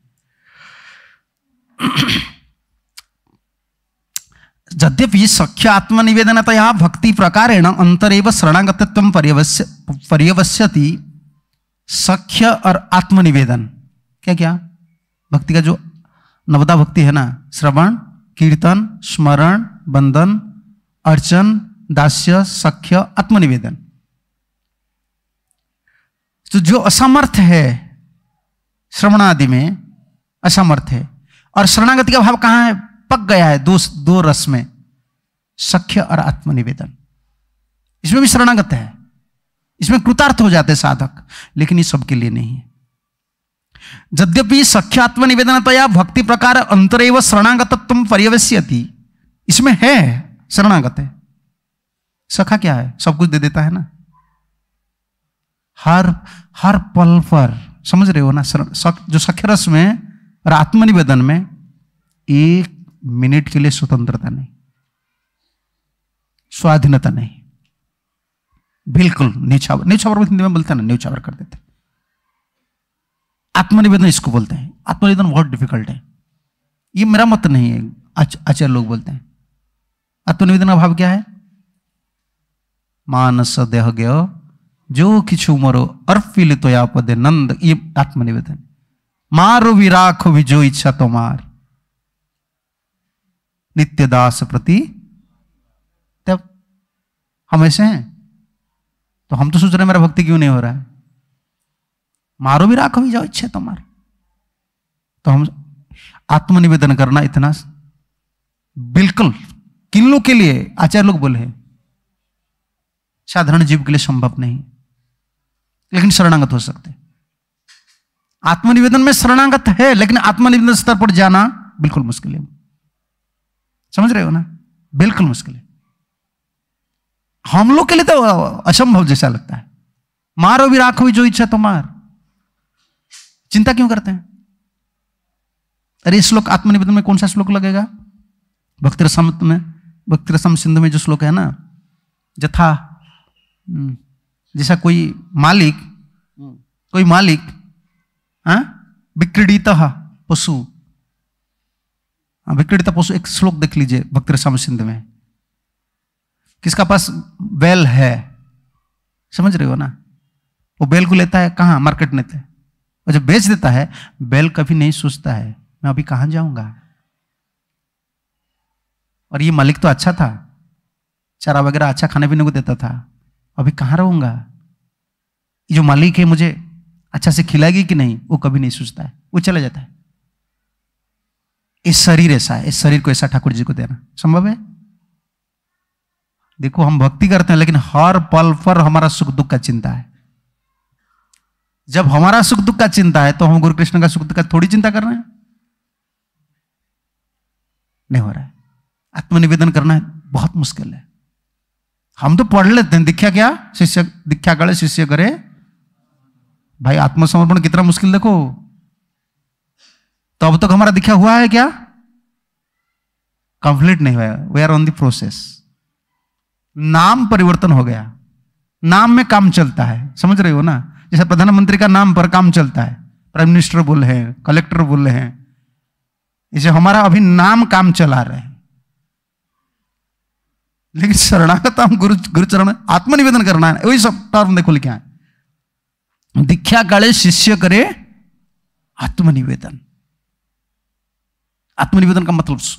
यद्यपि सख्य आत्मनिवेदनतया भक्तिप्रकारेण अंतरेव शरणागतत्व पर्यवश्य पर्यवश्यति सख्य और आत्मनिवेदन क्या क्या भक्ति का जो नवदा भक्ति है ना श्रवण कीर्तन स्मरण बंधन अर्चन दास्य सख्य आत्मनिवेदन तो जो असमर्थ है श्रवण आदि में असमर्थ है और शरणागति का भाव कहाँ है चिपक गया है दो दो रस में सख्य और आत्मनिवेदन इसमें भी शरणागत है इसमें कृतार्थ हो जाते साधक लेकिन ये सबके लिए नहीं है यद्यपि सख्य आत्मनिवेदनतया भक्ति प्रकार अंतरेव शरणागतत्व पर्यवश्य इसमें है शरणागत है सखा क्या है सब कुछ दे देता है ना हर हर पल पर समझ रहे हो ना सक, जो सख्य रस में और आत्मनिवेदन में एक मिनट के लिए स्वतंत्रता नहीं स्वाधीनता नहीं बिल्कुल निछावर निछावर में हिंदी में बोलते हैं ना न्यौछावर कर देते आत्मनिवेदन इसको बोलते हैं आत्मनिवेदन बहुत डिफिकल्ट है ये मेरा मत नहीं है आचार्य लोग बोलते हैं आत्मनिवेदन का भाव क्या है मानस देह गय जो कि मरो अर्पिल तो यापदे नंद ये आत्मनिवेदन मारो भी राखो भी जो इच्छा तो मार नित्य दास प्रति तब हम ऐसे हैं तो हम तो सोच रहे मेरा भक्ति क्यों नहीं हो रहा है मारो भी राखो भी जाओ इच्छा मार तो हम आत्मनिवेदन करना इतना बिल्कुल किन के लिए आचार्य लोग बोले साधारण जीव के लिए संभव नहीं लेकिन शरणागत हो सकते आत्मनिवेदन में शरणागत है लेकिन आत्मनिवेदन स्तर पर जाना बिल्कुल मुश्किल है समझ रहे हो ना बिल्कुल मुश्किल है हम लोग के लिए तो असंभव जैसा लगता है मारो भी राखो जो इच्छा तो मार चिंता क्यों करते हैं अरे श्लोक आत्मनिवेदन में कौन सा श्लोक लगेगा भक्ति रसम में भक्ति रसम सिंधु में जो श्लोक है ना जथा हम्म, जैसा कोई मालिक हम्म। कोई मालिक हाँ विक्रीडित पशु विक्रेता हाँ, पशु एक श्लोक देख लीजिए भक्त रसाम सिंध में किसका पास बैल है समझ रहे हो ना वो बैल को लेता है कहाँ मार्केट में लेता और जब बेच देता है बैल कभी नहीं सोचता है मैं अभी कहाँ जाऊंगा और ये मालिक तो अच्छा था चारा वगैरह अच्छा खाने पीने को देता था अभी कहाँ रहूंगा ये जो मालिक है मुझे अच्छा से खिलाएगी कि नहीं वो कभी नहीं सोचता है वो चला जाता है इस शरीर ऐसा है इस शरीर को ऐसा ठाकुर जी को देना संभव है देखो हम भक्ति करते हैं लेकिन हर पल पर हमारा सुख दुख का चिंता है जब हमारा सुख दुख का चिंता है तो हम गुरु कृष्ण का सुख दुख का थोड़ी चिंता कर रहे हैं नहीं हो रहा है आत्मनिवेदन करना बहुत मुश्किल है हम तो पढ़ लेते हैं दिख्या क्या शिष्य दिख्या करे शिष्य करे भाई आत्मसमर्पण कितना मुश्किल देखो तो अब तक तो हमारा दिखा हुआ है क्या कंप्लीट नहीं हुआ we are on the process नाम परिवर्तन हो गया नाम में काम चलता है समझ रहे हो ना जैसे प्रधानमंत्री का नाम पर काम चलता है प्राइम मिनिस्टर बोल रहे हैं कलेक्टर बोल रहे हैं इसे हमारा अभी नाम काम चला रहे लेकिन शरणागत हम गुरु गुरुचरण आत्मनिवेदन करना है वही सब टर्म देखो लिखा है दीक्षा काले शिष्य करे आत्मनिवेदन आत्मनिवेदन का मतलब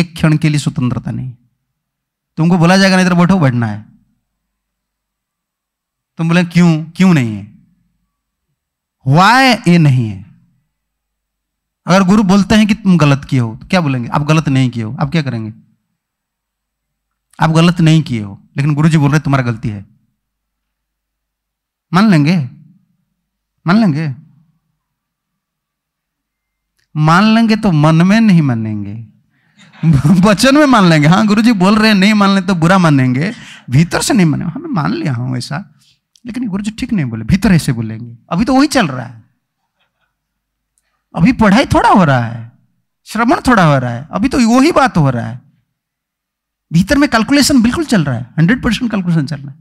एक क्षण के लिए स्वतंत्रता नहीं तुमको बोला जाएगा नहीं इधर तो बैठो बैठना है तुम बोले क्यों क्यों नहीं है वाय ये नहीं है अगर गुरु बोलते हैं कि तुम गलत किए हो तो क्या बोलेंगे आप गलत नहीं किए हो आप क्या करेंगे आप गलत नहीं किए हो लेकिन गुरु जी बोल रहे तुम्हारा गलती है मान लेंगे मान लेंगे मान लेंगे तो मन में नहीं मानेंगे वचन में मान लेंगे हाँ गुरुजी बोल रहे हैं नहीं मान लें तो बुरा मानेंगे भीतर से नहीं माने हमें मान लिया हूँ ऐसा लेकिन गुरु जी ठीक नहीं बोले भीतर ऐसे बोलेंगे अभी तो वही चल रहा है अभी पढ़ाई थोड़ा हो रहा है श्रवण थोड़ा हो रहा है अभी तो वही बात हो रहा है भीतर में कैलकुलेशन बिल्कुल चल रहा है हंड्रेड परसेंट कैलकुलेशन चल रहा है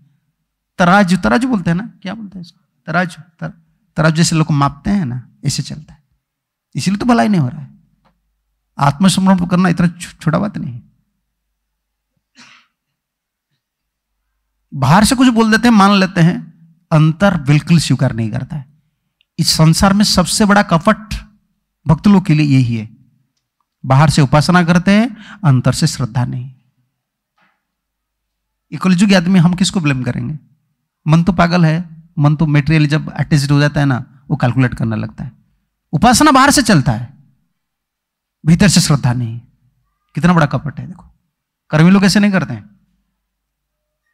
तराजू तराजू बोलते हैं ना क्या बोलते हैं इसको तराजू तर, तराजू जैसे लोग मापते हैं ना ऐसे चलता है इसीलिए तो भलाई नहीं हो रहा है आत्मसमर्पण तो करना इतना छोटा बात नहीं बाहर से कुछ बोल देते हैं मान लेते हैं अंतर बिल्कुल स्वीकार नहीं करता है इस संसार में सबसे बड़ा कपट भक्त लोग के लिए यही है बाहर से उपासना करते हैं अंतर से श्रद्धा नहीं इकोलॉजिक आदमी हम किसको ब्लेम करेंगे मन तो पागल है मन तो मेटेरियल जब अटैच हो जाता है ना वो कैलकुलेट करने लगता है उपासना बाहर से चलता है भीतर से श्रद्धा नहीं कितना बड़ा कपट है देखो कर्मी लोग ऐसे नहीं करते हैं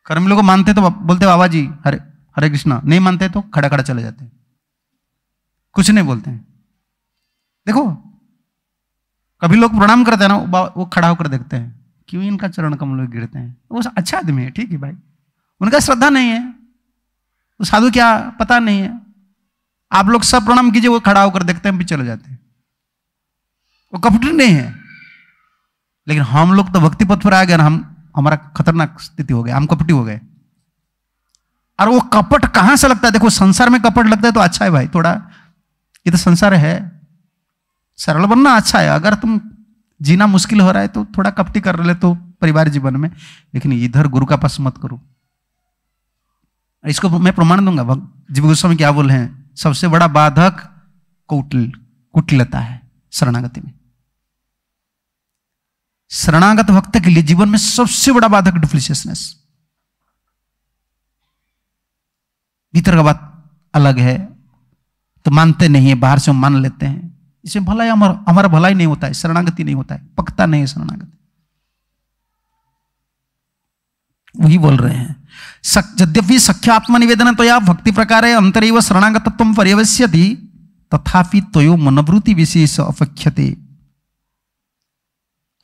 कर्मी लोग मानते तो बोलते बाबा जी हरे हरे कृष्णा नहीं मानते तो खड़ा खड़ा चले जाते हैं कुछ नहीं बोलते हैं देखो कभी लोग प्रणाम करते हैं ना वो खड़ा होकर देखते हैं क्यों इनका चरण कम लोग गिरते हैं वो अच्छा आदमी है ठीक है भाई उनका श्रद्धा नहीं है वो साधु क्या पता नहीं है आप लोग सब प्रणाम कीजिए वो खड़ा होकर देखते हैं भी चले जाते हैं वो कपटी नहीं है लेकिन हम लोग तो भक्ति पथ पर आ गए ना हम हमारा खतरनाक स्थिति हो गया हम कपटी हो गए और वो कपट कहां से लगता है देखो संसार में कपट लगता है तो अच्छा है भाई थोड़ा ये तो संसार है सरल बनना अच्छा है अगर तुम जीना मुश्किल हो रहा है तो थोड़ा कपटी कर ले तो परिवार जीवन में लेकिन इधर गुरु का पास मत करो इसको मैं प्रमाण दूंगा जीव गोस्वामी क्या बोले हैं सबसे बड़ा बाधक कुटल कुटिलता है शरणागति में शरणागत भक्त के लिए जीवन में सबसे बड़ा बाधक डिफ्लिशियसनेस भीतर का बात अलग है तो मानते नहीं है बाहर से हम मान लेते हैं इसमें भलाई हमारा भलाई नहीं होता है शरणागति नहीं होता है पकता नहीं है शरणागति वही बोल रहे हैं सख्य यद्यपि सख्यात्मनिवेदन तो या भक्ति प्रकार अंतरव शरणागतत्व पर्यवश्य तथापि तयो मनवृत्ति विशेष अपेक्षते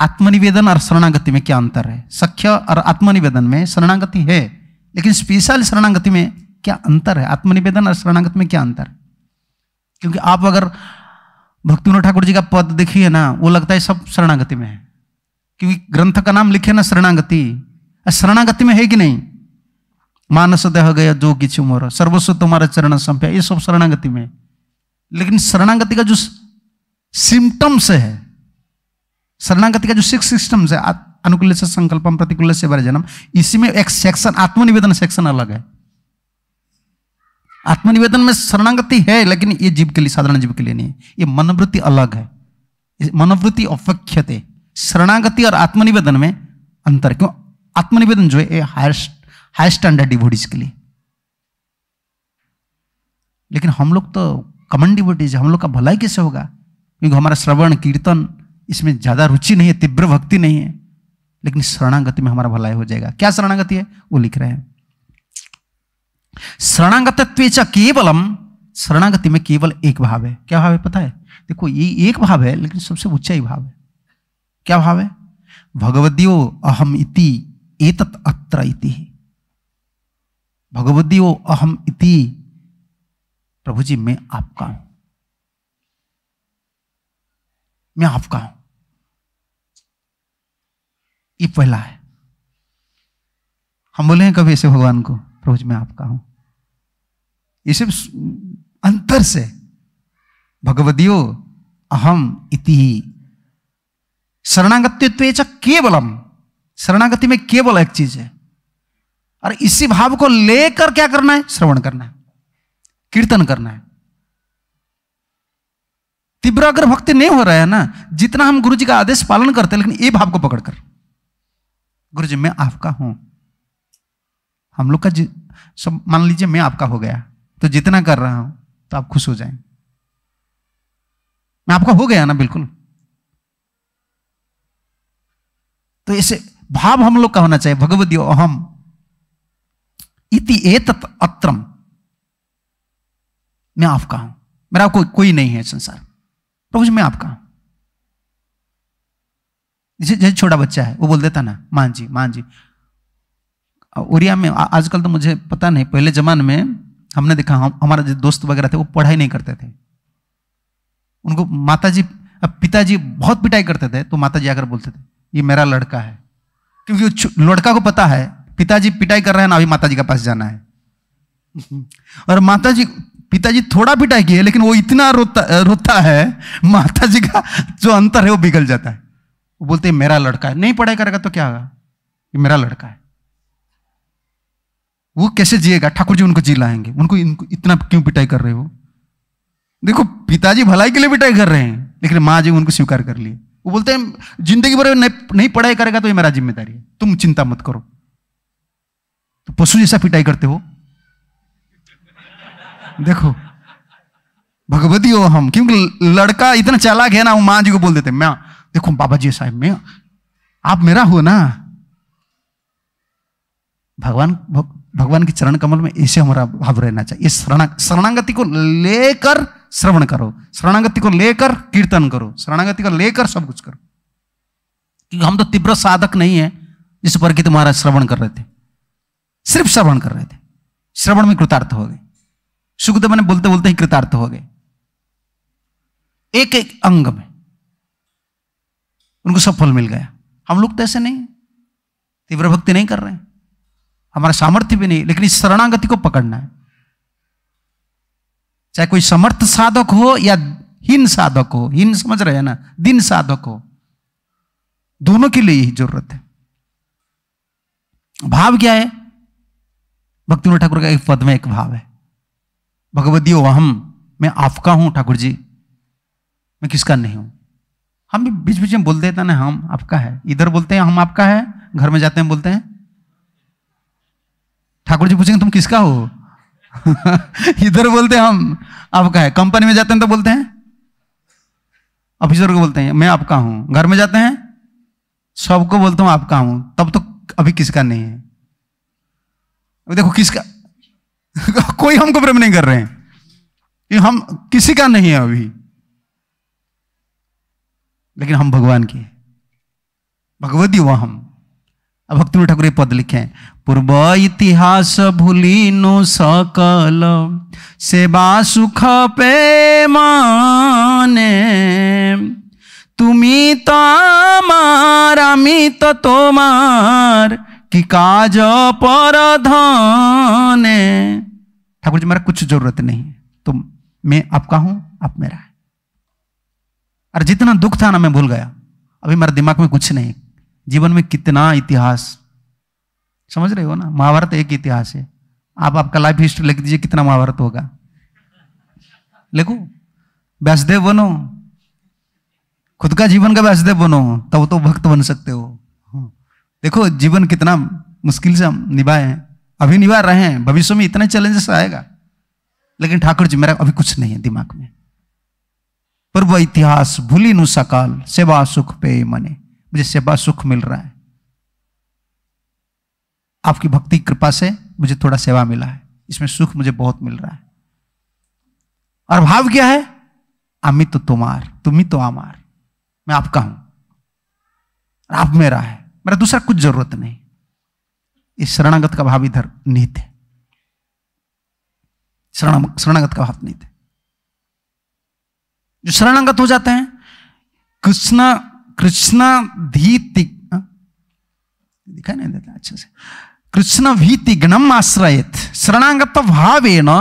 आत्मनिवेदन और शरणागति में क्या अंतर है सख्य और आत्मनिवेदन में शरणागति है लेकिन स्पेशल शरणागति में क्या अंतर है आत्मनिवेदन और शरणागति में क्या अंतर है क्योंकि आप अगर भक्ति ठाकुर जी का पद देखिए ना वो लगता है सब शरणागति में है क्योंकि ग्रंथ का नाम लिखे ना शरणागति शरणागति में है कि नहीं मानस देह गया जो कि मोर सर्वस्व तुम्हारा चरण संप्या ये सब शरणागति में लेकिन शरणागति का जो सिम्टम्स है शरणागति का जो सिक्स सिस्टम्स है अनुकूल से संकल्प प्रतिकूल से बारे जन्म इसी में एक सेक्शन आत्मनिवेदन सेक्शन अलग है आत्मनिवेदन में शरणागति है लेकिन ये जीव के लिए साधारण जीव के लिए नहीं है ये मनोवृत्ति अलग है मनोवृत्ति अवक्षते शरणागति और आत्मनिवेदन में अंतर क्यों आत्मनिवेदन जो है ये हायर हायर स्टैंडर्ड डिवोटीज के लिए लेकिन हम लोग तो कमन डिवोटीज हम लोग का भलाई कैसे होगा क्योंकि हमारा श्रवण कीर्तन इसमें ज़्यादा रुचि नहीं है तीव्र भक्ति नहीं है लेकिन शरणागति में हमारा भलाई हो जाएगा क्या शरणागति है वो लिख रहे हैं शरणागतत्व केवलम शरणागति में केवल एक भाव है क्या भाव है पता है देखो ये एक भाव है लेकिन सबसे ऊंचा ही भाव है क्या भाव है भगवदियो अहम इति एतत् अत्र इति भगवदी ओ अहम इति प्रभु जी मैं आपका हूं मैं आपका हूं ये पहला है हम बोले हैं कभी ऐसे भगवान को प्रभु जी मैं आपका हूं ये सिर्फ अंतर से भगवदियो अहम इति शरणागत्य केवलम शरणागति में केवल एक चीज है और इसी भाव को लेकर क्या करना है श्रवण करना है कीर्तन करना है तीव्र अगर भक्ति नहीं हो रहा है ना जितना हम गुरु जी का आदेश पालन करते हैं लेकिन ये भाव को पकड़कर गुरु जी मैं आपका हूं हम लोग का सब मान लीजिए मैं आपका हो गया तो जितना कर रहा हूं तो आप खुश हो जाएंगे मैं आपका हो गया ना बिल्कुल तो ऐसे भाव हम लोग का होना चाहिए भगवद्यो अहम इति एतत अत्रम मैं आपका हूं मेरा को, कोई नहीं है संसार प्रभु जी मैं आपका हूं जैसे छोटा बच्चा है वो बोल देता ना मान जी मान जी उड़िया में आजकल तो मुझे पता नहीं पहले जमाने में हमने देखा हम हमारा जो दोस्त वगैरह थे वो पढ़ाई नहीं करते थे उनको माता जी पिताजी बहुत पिटाई करते थे तो माता जी आकर बोलते थे ये मेरा लड़का है क्योंकि लड़का को पता है पिताजी पिटाई कर रहे हैं ना अभी माताजी के पास जाना है और माताजी पिताजी थोड़ा पिटाई किए लेकिन वो इतना रोता रोता है माताजी का जो अंतर है वो बिगड़ जाता है वो बोलते है, मेरा लड़का है नहीं पढ़ाई करेगा तो क्या होगा ये मेरा लड़का है वो कैसे जिएगा ठाकुर जी उनको जी लाएंगे उनको इतना क्यों पिटाई कर रहे हो देखो पिताजी भलाई के लिए पिटाई कर रहे हैं लेकिन माँ जी उनको स्वीकार कर लिए वो बोलते हैं जिंदगी भर नहीं पढ़ाई करेगा तो ये मेरा जिम्मेदारी है तुम चिंता मत करो तो पशु जैसा पिटाई करते हो देखो भगवती हो हम क्योंकि लड़का इतना चालाक है ना वो मां जी को बोल देते मैं देखो बाबा जी साहब मैं आप मेरा हो ना भगवान भगवान के चरण कमल में ऐसे हमारा भाव रहना चाहिए शरणागति को लेकर श्रवण करो शरणागति को लेकर कीर्तन करो शरणागति को लेकर सब कुछ करो क्योंकि हम तो तीव्र साधक नहीं है जिस पर कि तुम्हारा श्रवण कर रहे थे सिर्फ श्रवण कर रहे थे श्रवण में कृतार्थ हो गए सुखदेव मैंने बोलते बोलते ही कृतार्थ हो गए एक एक अंग में उनको सब फल मिल गया हम लोग तो ऐसे नहीं तीव्र भक्ति नहीं कर रहे हमारा सामर्थ्य भी नहीं लेकिन इस शरणागति को पकड़ना है चाहे कोई समर्थ साधक हो या हीन साधक हो हीन समझ रहे हैं ना दिन साधक हो दोनों के लिए यही जरूरत है भाव क्या है भक्ति ठाकुर का एक पद में एक भाव है भगवदियो हम मैं आपका हूं ठाकुर जी मैं किसका नहीं हूं हम भी बीच बीच में बोल देते ना हम आपका है इधर बोलते हैं हम आपका है घर में जाते हैं बोलते हैं ठाकुर जी पूछेंगे तुम किसका हो इधर बोलते हैं हम आपका है कंपनी में जाते हैं तो बोलते हैं ऑफिसर को बोलते हैं मैं आपका हूं घर में जाते हैं सबको बोलता हूं आपका हूं तब तो अभी किसका नहीं है अभी देखो किसका कोई हमको प्रेम नहीं कर रहे हैं कि हम किसी का नहीं है अभी लेकिन हम भगवान के भगवती हुआ हम अब भक्ति में ठाकुर पद लिखे हैं पूर्व इतिहास भूलिनु सकल सेवा सुख पे माने তুমি तो আমার तो तोमार कि काज पर धने ठाकुर जी मेरा कुछ जरूरत नहीं तो मैं आपका हूं आप मेरा है और जितना दुख था ना मैं भूल गया अभी मेरे दिमाग में कुछ नहीं जीवन में कितना इतिहास समझ रहे हो ना महाभारत एक इतिहास है आप आपका लाइफ हिस्ट्री लिख दीजिए कितना महाभारत होगा लिखो व्यासदेव बनो खुद का जीवन का व्यासदेव बनो तब तो भक्त बन सकते हो हाँ। देखो जीवन कितना मुश्किल से हम निभाए हैं अभी निभा रहे हैं भविष्य में इतना चैलेंजेस आएगा लेकिन ठाकुर जी मेरा अभी कुछ नहीं है दिमाग में पर वह इतिहास भूली नु सकाल सेवा सुख पे मने मुझे सेवा सुख मिल रहा है आपकी भक्ति कृपा से मुझे थोड़ा सेवा मिला है इसमें सुख मुझे बहुत मिल रहा है और भाव क्या है अमित तो तुम्हार तुम्ही तो आमार मैं आपका हूं आप मेरा है मेरा दूसरा कुछ जरूरत नहीं इस शरणागत का भाव इधर निहित है शरण शरणागत का भाव निहित है जो शरणागत हो जाते हैं कृष्णा कृष्णा धीति हाँ? दिखाई नहीं देता अच्छे से कृष्ण भीति गणम आश्रयित शरणागत ना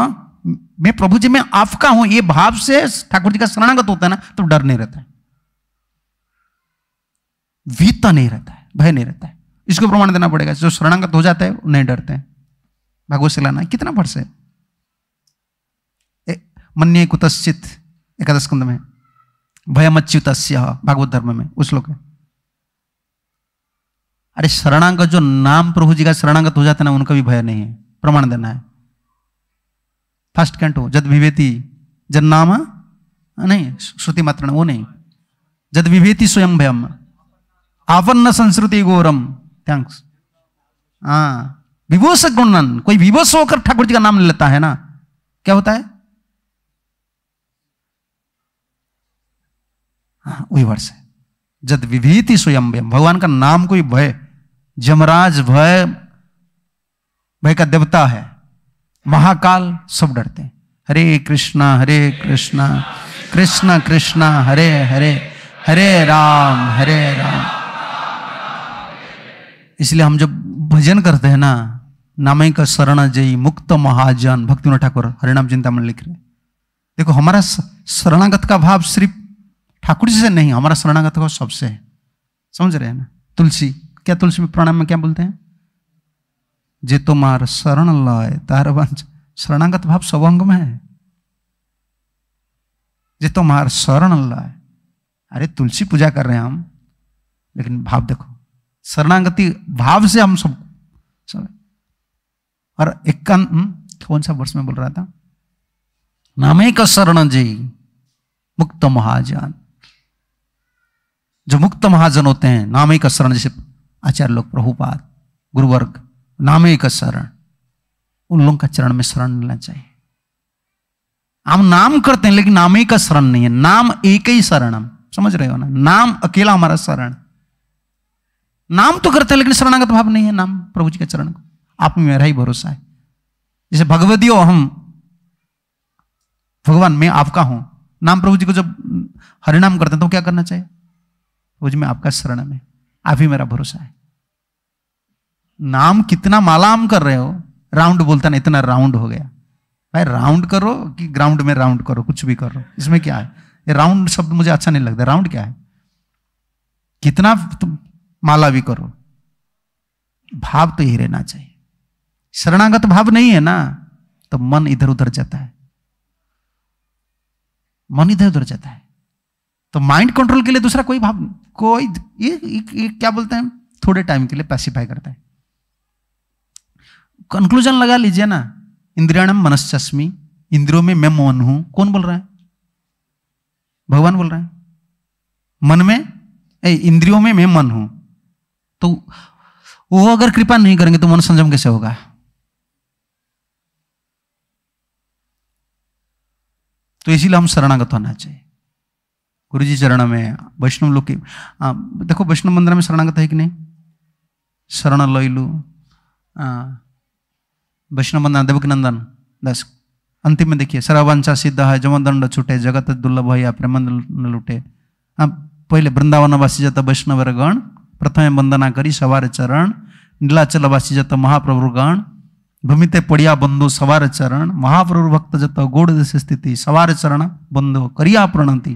मैं प्रभु जी मैं आपका हूं ये भाव से ठाकुर जी का शरणागत होता है ना तो डर नहीं रहता है भीता नहीं रहता है भय नहीं रहता है इसको प्रमाण देना पड़ेगा जो शरणागत हो जाता है नहीं डरते हैं भागवत से लाना कितना पड़ से मन कुतश्चित एकादश कुंद में भयमच्युत भागवत धर्म में उस लोग है अरे शरणांगत जो नाम प्रभु जी का शरणांगत हो जाता ना उनका भी भय नहीं है प्रमाण देना है फर्स्ट कैंटो जद विभेति जद नाम नहीं श्रुति मात्र वो नहीं जद विभेति स्वयं भयम आवन्न संस्कृति गोरम थैंक्स हाँ विभूष गुणन कोई विभूष होकर ठाकुर जी का नाम ले लेता है ना क्या होता है हाँ वही वर्ष है जद विभीति स्वयं भगवान का नाम कोई भय जमराज भय भय का देवता है महाकाल सब डरते हैं हरे कृष्णा हरे कृष्णा कृष्णा कृष्णा हरे हरे हरे राम हरे राम इसलिए हम जब भजन करते हैं ना नामय का शरण जयी मुक्त महाजन भक्ति ठाकुर चिंता मन लिख रहे देखो हमारा शरणागत का भाव सिर्फ ठाकुर जी से नहीं हमारा शरणागत का सबसे है समझ रहे हैं ना तुलसी क्या तुलसी प्रणाम में क्या बोलते हैं जे तुम्हार शरण लय तार वंश शरणागत भाव सब अंग में है जे तुम्हार शरण लय अरे तुलसी पूजा कर रहे हैं हम लेकिन भाव देखो शरणागति भाव से हम सब सब और एक हम्म, कौन सा वर्ष में बोल रहा था नामे का शरण जी मुक्त महाजन जो मुक्त महाजन होते हैं नामे का शरण जैसे आचार्य लोग प्रभुपाद गुरुवर्ग नामे का शरण उन लोगों का चरण में शरण लेना चाहिए हम नाम करते हैं लेकिन नाम का शरण नहीं है नाम एक ही शरण हम समझ रहे हो ना नाम अकेला हमारा शरण नाम तो करते हैं लेकिन शरणागत भाव नहीं है नाम प्रभु जी के चरण को आप में मेरा ही भरोसा है जैसे हो हम भगवान मैं आपका हूं नाम प्रभु जी को जब हरिनाम करते हैं तो क्या करना चाहिए प्रभु जी मैं आपका शरण में आप ही मेरा भरोसा है नाम कितना मालाम कर रहे हो राउंड बोलता ना इतना राउंड हो गया भाई राउंड करो कि ग्राउंड में राउंड करो कुछ भी करो इसमें क्या है ये राउंड शब्द मुझे अच्छा नहीं लगता राउंड क्या है कितना तुम माला भी करो भाव तो यही रहना चाहिए शरणागत भाव नहीं है ना तो मन इधर उधर जाता है मन इधर उधर जाता है तो माइंड कंट्रोल के लिए दूसरा कोई भाव नहीं कोई ये, ये, ये क्या बोलते हैं थोड़े टाइम के लिए पैसिफाई करता है कंक्लूजन लगा लीजिए ना इंद्रियाणम मनस्चस्मी इंद्रियों में मैं मौन हूं कौन बोल रहा है भगवान बोल रहे हैं मन में ए, इंद्रियों में मैं मन हूं तो वो अगर कृपा नहीं करेंगे तो मन संयम कैसे होगा तो इसीलिए हम शरणागत होना चाहिए गुरु जी चरण में वैष्णव लोग के देखो वैष्णव मंदिर में शरणागत है कि नहीं शरण लयलू वैष्णव मंदिर देवकनंदन दस अंतिम में देखिए सरावंशा सिद्ध है जमदंड छूटे जगत दुर्लभ है प्रेम न लूटे आप पहले वृंदावनवासी जता वैष्णवरगण प्रथम वंदना करी सवार चरण नीलाचलवासी जत મહાપ્રભુગણ गण भूमिते બંધુ बंधु सवार चरण ભક્ત भक्त जत દેશ स्थिति सवार चरण बंधु करिया प्रणती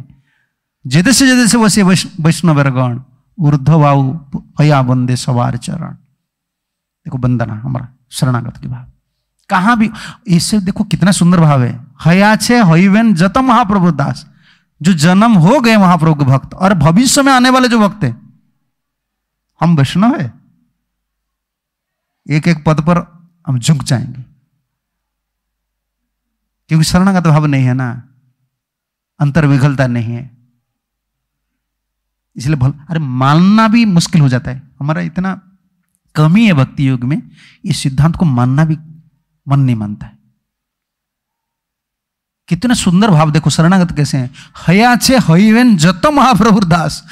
जेदे से वसे वैष्णवरगण ऊर्धवाऊ भया बंदे सवार चरण देखो बंदना हमारा शरणागत के भाव कहाँ भी इससे देखो कितना सुंदर भाव है हया छे हईवेन जतम महाप्रभु दास जो जन्म हो गए महाप्रभु के भक्त और भविष्य में आने वाले जो भक्त हैं हम वैष्णव है एक एक पद पर हम झुक जाएंगे क्योंकि शरणागत भाव नहीं है ना अंतर विघलता नहीं है इसलिए भल अरे मानना भी मुश्किल हो जाता है हमारा इतना कमी है भक्ति योग में इस सिद्धांत को मानना भी मन नहीं मानता है कितना सुंदर भाव देखो शरणागत कैसे हैं हया छे हईवेन जत महाप्रभु दास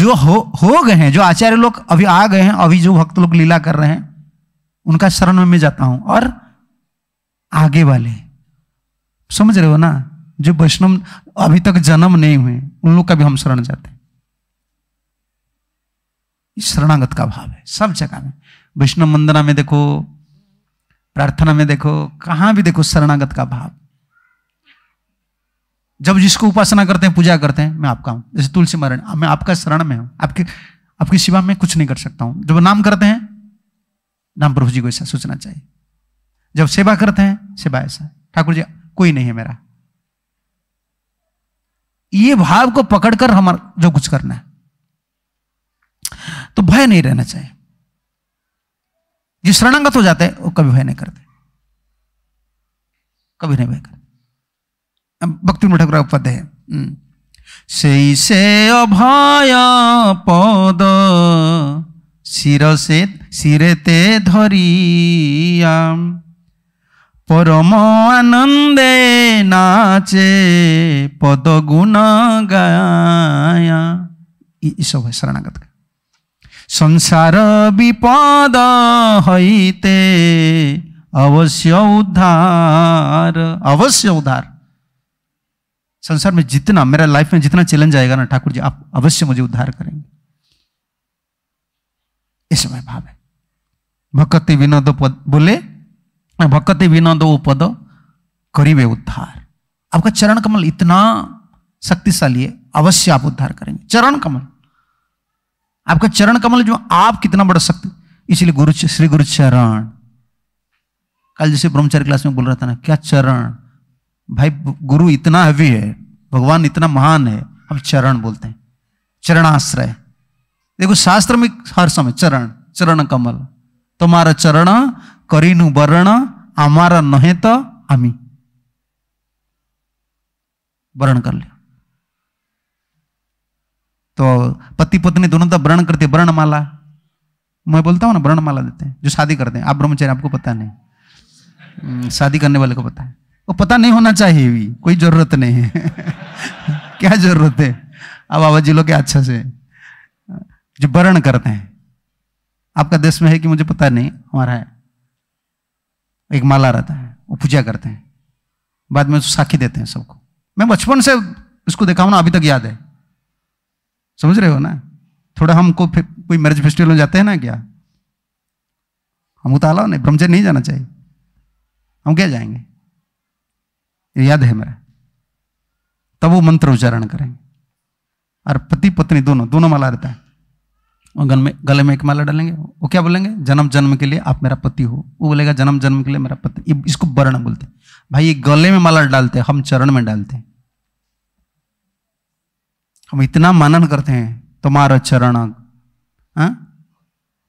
जो हो हो गए हैं जो आचार्य लोग अभी आ गए हैं अभी जो भक्त लोग लीला कर रहे हैं उनका शरण में मैं जाता हूं और आगे वाले समझ रहे हो ना जो वैष्णव अभी तक जन्म नहीं हुए उन लोग का भी हम शरण जाते हैं शरणागत का भाव है सब जगह में विष्णु मंदना में देखो प्रार्थना में देखो कहां भी देखो शरणागत का भाव जब जिसको उपासना करते हैं पूजा करते हैं मैं आपका हूं जैसे तुलसी मारण मैं आपका शरण में हूं आपके आपकी सिवा में कुछ नहीं कर सकता हूं जब नाम करते हैं नाम प्रभु जी को ऐसा सोचना चाहिए जब सेवा करते हैं सेवा ऐसा ठाकुर जी कोई नहीं है मेरा ये भाव को पकड़कर हमारा जो कुछ करना है तो भय नहीं रहना चाहिए जो शरणंगत हो जाते हैं वो कभी भय नहीं करते कभी नहीं भय करते भक्ति ठाकुर पद है সেই সে অভয় परम आनंदे नाचे पद गुण আনন্দে নাচে পদগুণ গায়া शरणागत का संसार विपद हईते अवश्य उद्धार अवश्य उद्धार संसार में जितना मेरा लाइफ में जितना चैलेंज आएगा ना ठाकुर जी आप अवश्य मुझे उद्धार करेंगे इस समय भाव है भक्ति विनोद पद बोले भक्ति विनोद पद करीबे उद्धार आपका चरण कमल इतना शक्तिशाली है अवश्य आप उद्धार करेंगे चरण कमल आपका चरण कमल जो आप कितना बढ़ सकते इसलिए गुरु श्री गुरु चरण कल जैसे ब्रह्मचारी क्लास में बोल रहा था ना क्या चरण भाई गुरु इतना हैवी है भगवान इतना महान है हम चरण बोलते हैं चरणाश्रय देखो शास्त्र में हर समय चरण चरण कमल तुम्हारा चरण करीनु वर्ण हमारा नहे तो हमी वर्ण कर लिया तो पति पत्नी दोनों तब व्रण करते वर्णमाला मैं बोलता हूँ ना वर्णमाला देते हैं जो शादी करते हैं आप ब्रह्मचारी आपको पता नहीं हम्म, शादी करने वाले को पता है वो पता नहीं होना चाहिए भी कोई जरूरत नहीं है क्या जरूरत है अब बाबा जी लोग अच्छा से जो वर्ण करते हैं आपका देश में है कि मुझे पता नहीं हमारा है एक माला रहता है वो पूजा करते हैं बाद में साखी देते हैं सबको मैं बचपन से इसको देखा ना अभी तक याद है समझ रहे हो ना थोड़ा हमको कोई मैरिज फेस्टिवल में जाते हैं ना क्या हम उतारा नहीं ब्रह्मचर्य नहीं जाना चाहिए हम क्या जाएंगे याद है मेरा तब वो मंत्र उच्चारण करेंगे और पति पत्नी दोनों दोनों माला रहता है और गल में गले में एक माला डालेंगे वो क्या बोलेंगे जन्म जन्म के लिए आप मेरा पति हो वो बोलेगा जन्म जन्म के लिए मेरा पति इसको वर्ण बोलते हैं भाई ये गले में माला डालते हैं हम चरण में डालते हैं हम इतना मनन करते हैं तुम्हारा चरण हाँ?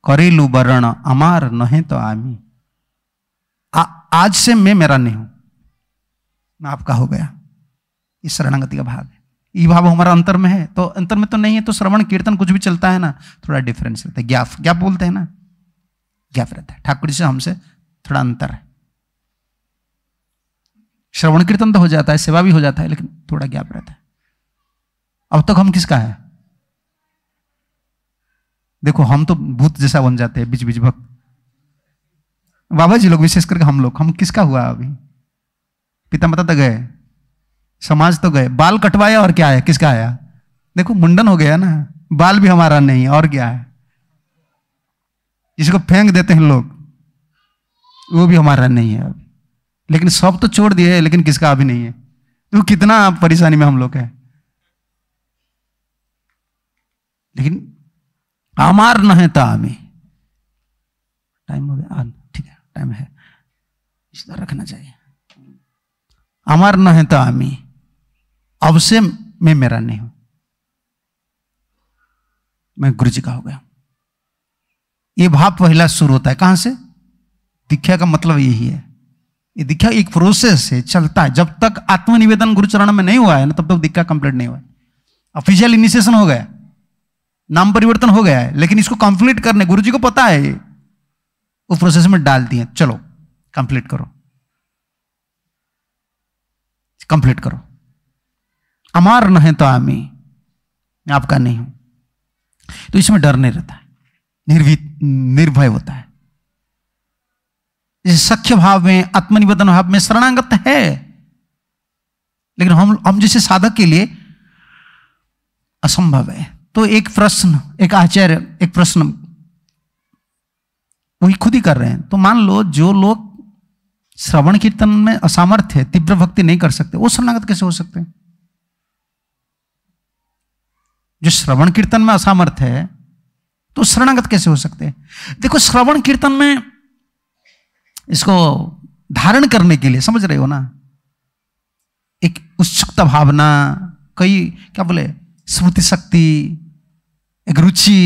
करेलू वरण अमार नहे तो आमी आ, आज से मैं मेरा नहीं हूं मैं आपका हो गया इस शरणागति का भाग है ये भाव हमारा अंतर में है तो अंतर में तो नहीं है तो श्रवण कीर्तन कुछ भी चलता है ना थोड़ा डिफरेंस रहता है ज्ञाप ज्ञाप बोलते हैं ना ज्ञाप रहता है ठाकुर जी से हमसे थोड़ा अंतर है श्रवण कीर्तन तो हो जाता है सेवा भी हो जाता है लेकिन थोड़ा ज्ञाप रहता है अब तक हम किसका है देखो हम तो भूत जैसा बन जाते हैं बीच बीच भक्त बाबा जी लोग विशेष करके हम लोग हम किसका हुआ अभी पिता माता तो गए समाज तो गए बाल कटवाया और क्या आया किसका आया देखो मुंडन हो गया ना बाल भी हमारा नहीं और क्या है जिसको फेंक देते हैं लोग वो भी हमारा नहीं है अभी लेकिन सब तो छोड़ दिए लेकिन किसका अभी नहीं है तो कितना परेशानी में हम लोग हैं लेकिन आमार न है तामी टाइम हो गया ठीक है टाइम है इस तरह रखना चाहिए अमर न है तामी अवश्य मैं मेरा नहीं हूं मैं गुरु जी का हो गया ये भाव पहला शुरू होता है कहां से दीक्षा का मतलब यही है ये दीक्षा एक प्रोसेस है चलता है जब तक आत्मनिवेदन गुरुचरण में नहीं हुआ है ना तब तक दीक्षा कंप्लीट नहीं हुआ है ऑफिशियल इनिशिएशन हो गया नाम परिवर्तन हो गया है लेकिन इसको कंप्लीट करने गुरु जी को पता है वो प्रोसेस में डाल दिए चलो कंप्लीट करो कंप्लीट करो अमार न है तो आमी मैं आपका नहीं हूं तो इसमें डर नहीं रहता है निर्भी निर्भय होता है सख्य भाव में आत्मनिवेदन भाव में शरणागत है लेकिन हम हम जैसे साधक के लिए असंभव है तो एक प्रश्न एक आचार्य एक प्रश्न वही खुद ही कर रहे हैं तो मान लो जो लोग श्रवण कीर्तन में असामर्थ्य है तीव्र भक्ति नहीं कर सकते वो शरणागत कैसे हो सकते हैं जो श्रवण कीर्तन में असमर्थ है तो शरणागत कैसे हो सकते हैं देखो श्रवण कीर्तन में इसको धारण करने के लिए समझ रहे हो ना एक उत्सुकता भावना कई क्या बोले स्मृति शक्ति एक रुचि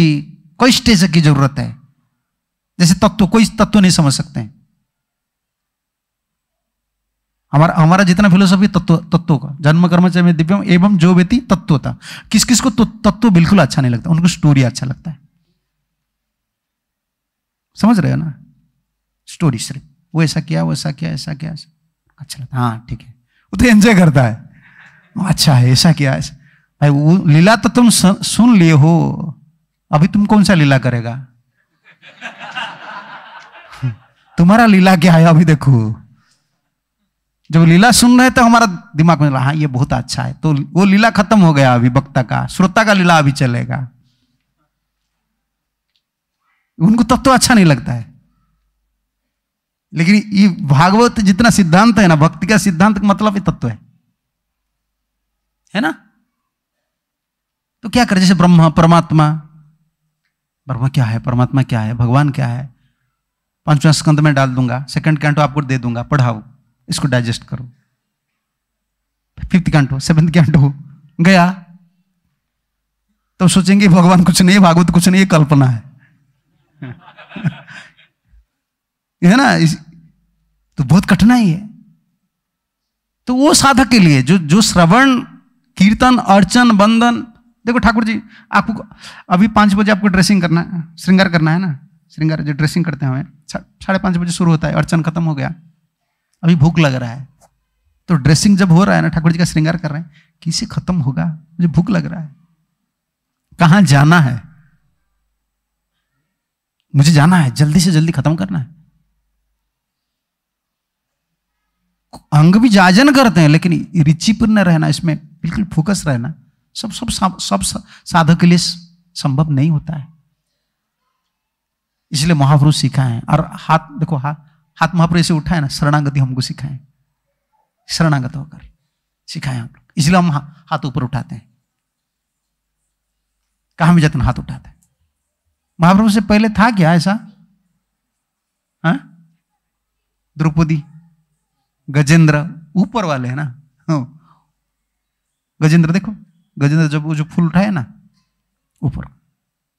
कोई स्टेज की जरूरत है जैसे तत्व कोई तत्व नहीं समझ सकते हैं हमारा हमारा जितना फिलोसफी तत्व तत्व का जन्म कर्म में दिव्यम एवं जो व्यक्ति तत्व था किस किस को तो, तत्व बिल्कुल अच्छा नहीं लगता उनको स्टोरी अच्छा लगता है समझ रहे हो ना स्टोरी सिर्फ वो ऐसा किया वो ऐसा किया ऐसा किया अच्छा लगता हाँ ठीक है वो तो एंजॉय करता है अच्छा है ऐसा किया ऐसा भाई लीला तो तुम सुन लिए हो अभी तुम कौन सा लीला करेगा तुम्हारा लीला क्या है अभी देखो जब लीला सुन रहे थे तो हमारा दिमाग में हाँ ये बहुत अच्छा है तो वो लीला खत्म हो गया अभी वक्ता का श्रोता का लीला अभी चलेगा उनको तब तो अच्छा नहीं लगता है लेकिन ये भागवत जितना सिद्धांत है ना भक्ति का सिद्धांत का मतलब ही तत्व है है ना तो क्या कर जैसे ब्रह्मा परमात्मा ब्रह्मा क्या है परमात्मा क्या है भगवान क्या है पांचवा स्कंद में डाल दूंगा सेकंड कैंटो आपको दे दूंगा पढ़ाओ इसको डाइजेस्ट करो फिफ्थ कैंटो सेवंथ कैंटो गया तो सोचेंगे भगवान कुछ नहीं भागवत कुछ नहीं कल्पना है है ना इस, तो बहुत कठिनाई है तो वो साधक के लिए जो जो श्रवण कीर्तन अर्चन बंदन देखो ठाकुर जी आपको अभी पाँच बजे आपको ड्रेसिंग करना है श्रृंगार करना है ना श्रृंगार जो ड्रेसिंग करते हैं साढ़े पाँच बजे शुरू होता है अर्चन खत्म हो गया अभी भूख लग रहा है तो ड्रेसिंग जब हो रहा है ना ठाकुर जी का श्रृंगार कर रहे हैं किसे खत्म होगा मुझे भूख लग रहा है कहाँ जाना है मुझे जाना है जल्दी से जल्दी खत्म करना है अंग भी जाजन करते हैं लेकिन रिचिपूर्ण रहना इसमें बिल्कुल फोकस रहना सब सब सब, साधक के लिए संभव नहीं होता है इसलिए महापुरुष सिखाए और हाथ देखो हाथ हाथ महाप्रभु ऐसे उठाए ना शरणागति हमको सिखाए शरणागत होकर सिखाए हम लोग इसलिए हम हाथ ऊपर उठाते हैं कहा भी जाते हाथ उठाते हैं महाप्रभु से पहले था क्या ऐसा हा? द्रौपदी गजेंद्र ऊपर वाले है ना हाँ। गजेंद्र देखो गजेंद्र जब वो जो फूल उठाए ना ऊपर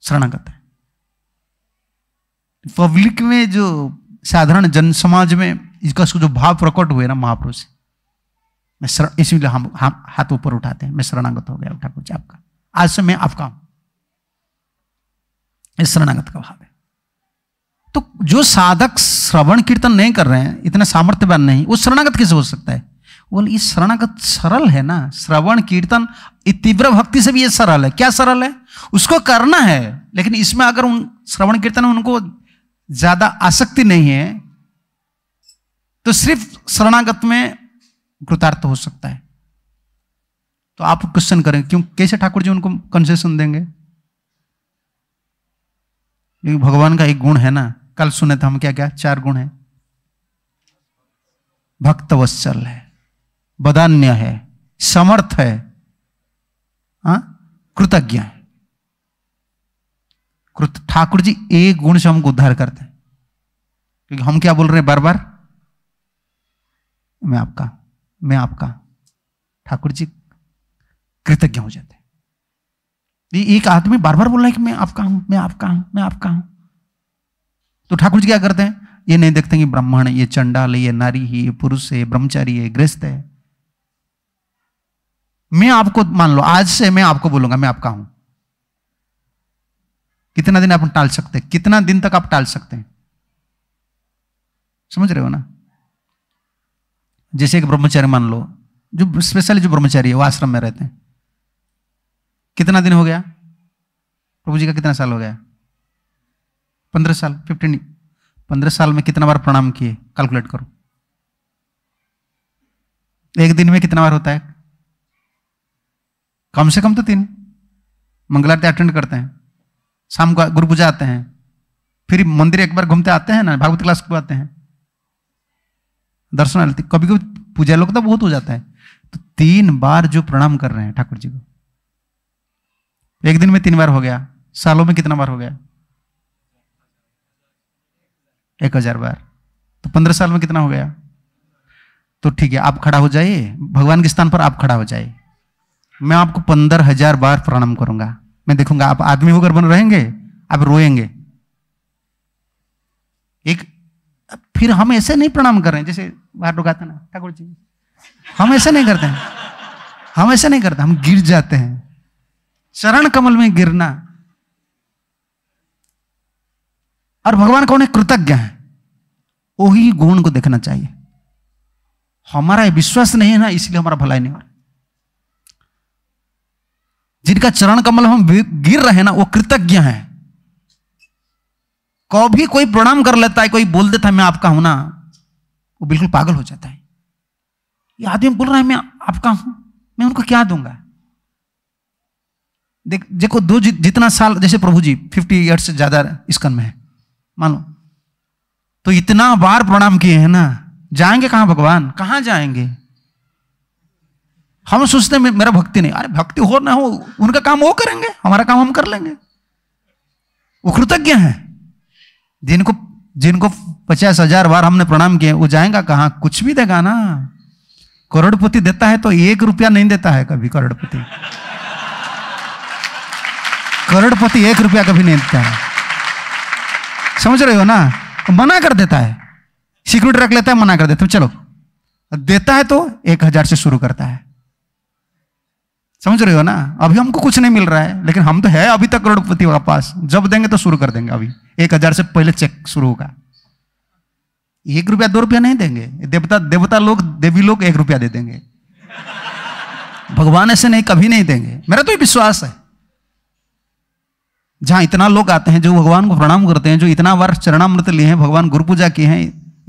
शरणागत है पब्लिक में जो साधारण जन समाज में इसका उसको जो भाव प्रकट हुए ना महापुरुष मैं शरण इसीलिए हम हा, हाथ ऊपर उठाते हैं मैं शरणागत हो गया ठाकुर जी आपका आज से मैं आपका हूं शरणागत का भाव है तो जो साधक श्रवण कीर्तन नहीं कर रहे हैं इतने सामर्थ्यवान नहीं वो शरणागत कैसे हो सकता है बोले ये शरणागत सरल है ना श्रवण कीर्तन तीव्र भक्ति से भी ये सरल है क्या सरल है उसको करना है लेकिन इसमें अगर उन श्रवण कीर्तन में उनको ज्यादा आसक्ति नहीं है तो सिर्फ शरणागत में कृतार्थ हो सकता है तो आप क्वेश्चन करेंगे क्यों कैसे ठाकुर जी उनको कंसेशन देंगे क्योंकि भगवान का एक गुण है ना कल सुने थे तो हम क्या क्या चार गुण है भक्तवत्सल है बदान्य है समर्थ है कृतज्ञ है कृत ठाकुर जी एक गुण से हमको उद्धार करते हैं क्योंकि हम क्या बोल रहे हैं बार बार मैं आपका मैं आपका ठाकुर जी कृतज्ञ हो जाते हैं ये एक आदमी बार बार बोल रहा है कि मैं आपका हूं मैं आपका हूं मैं आपका हूं तो ठाकुर जी क्या करते हैं ये नहीं देखते कि ब्राह्मण ये चंडाल ये नारी है ये पुरुष है ब्रह्मचारी है गृहस्थ है मैं आपको मान लो आज से मैं आपको बोलूंगा मैं आपका हूं कितना दिन आप टाल सकते हैं कितना दिन तक आप टाल सकते हैं समझ रहे हो ना जैसे एक ब्रह्मचारी मान लो जो स्पेशली जो ब्रह्मचारी है वो आश्रम में रहते हैं कितना दिन हो गया प्रभु जी का कितना साल हो गया पंद्रह साल फिफ्टीन पंद्रह साल में कितना बार प्रणाम किए कैलकुलेट करो एक दिन में कितना बार होता है कम से कम तो तीन आरती अटेंड करते हैं शाम को गुरु पूजा आते हैं फिर मंदिर एक बार घूमते आते हैं ना भागवत क्लास को आते हैं दर्शन आते कभी कभी पूजा लोग तो बहुत हो जाता है तो तीन बार जो प्रणाम कर रहे हैं ठाकुर जी को एक दिन में तीन बार हो गया सालों में कितना बार हो गया एक हजार बार तो पंद्रह साल में कितना हो गया तो ठीक है आप खड़ा हो जाइए भगवान के स्थान पर आप खड़ा हो जाइए मैं आपको पंद्रह हजार बार प्रणाम करूंगा मैं देखूंगा आप आदमी होकर बन रहेंगे आप रोएंगे एक फिर हम ऐसे नहीं प्रणाम कर रहे हैं जैसे बाहर लोग आते ना ठाकुर जी हम ऐसे नहीं करते हैं हम ऐसे नहीं करते हम गिर जाते हैं चरण कमल में गिरना और भगवान कौन है कृतज्ञ है वही गुण को देखना चाहिए हमारा विश्वास नहीं है ना इसलिए हमारा भलाई नहीं हो जिनका चरण कमल हम गिर रहे ना वो कृतज्ञ हैं कभी कोई प्रणाम कर लेता है कोई बोल देता है मैं आपका हूं ना वो बिल्कुल पागल हो जाता है ये आदमी बोल रहा है मैं आपका हूं मैं उनको क्या दूंगा देख देखो दो जि, जितना साल जैसे प्रभु जी फिफ्टी ईयर्स से ज्यादा इसकन में है मानो तो इतना बार प्रणाम किए हैं ना जाएंगे कहां भगवान कहां जाएंगे हम सोचते हैं मेरा भक्ति नहीं अरे भक्ति हो ना हो उनका काम वो करेंगे हमारा काम हम कर लेंगे वो कृतज्ञ है जिनको जिनको पचास हजार बार हमने प्रणाम किए वो जाएगा कहा कुछ भी देगा ना करोड़पति देता है तो एक रुपया नहीं देता है कभी करोड़पति करोड़पति एक रुपया कभी नहीं देता है समझ रहे हो ना तो मना कर देता है सिक्योरिटी रख लेता है मना कर देता है तो चलो देता है तो एक हजार से शुरू करता है समझ रहे हो ना अभी हमको कुछ नहीं मिल रहा है लेकिन हम तो है अभी तक करोड़पति के पास जब देंगे तो शुरू कर देंगे अभी एक हजार से पहले चेक शुरू होगा एक रुपया दो रुपया नहीं देंगे देवता देवता लोग देवी लोग एक रुपया दे देंगे भगवान ऐसे नहीं कभी नहीं देंगे मेरा तो ये विश्वास है जहां इतना लोग आते हैं जो भगवान को प्रणाम करते हैं जो इतना बार चरणामृत लिए हैं भगवान गुरु पूजा किए हैं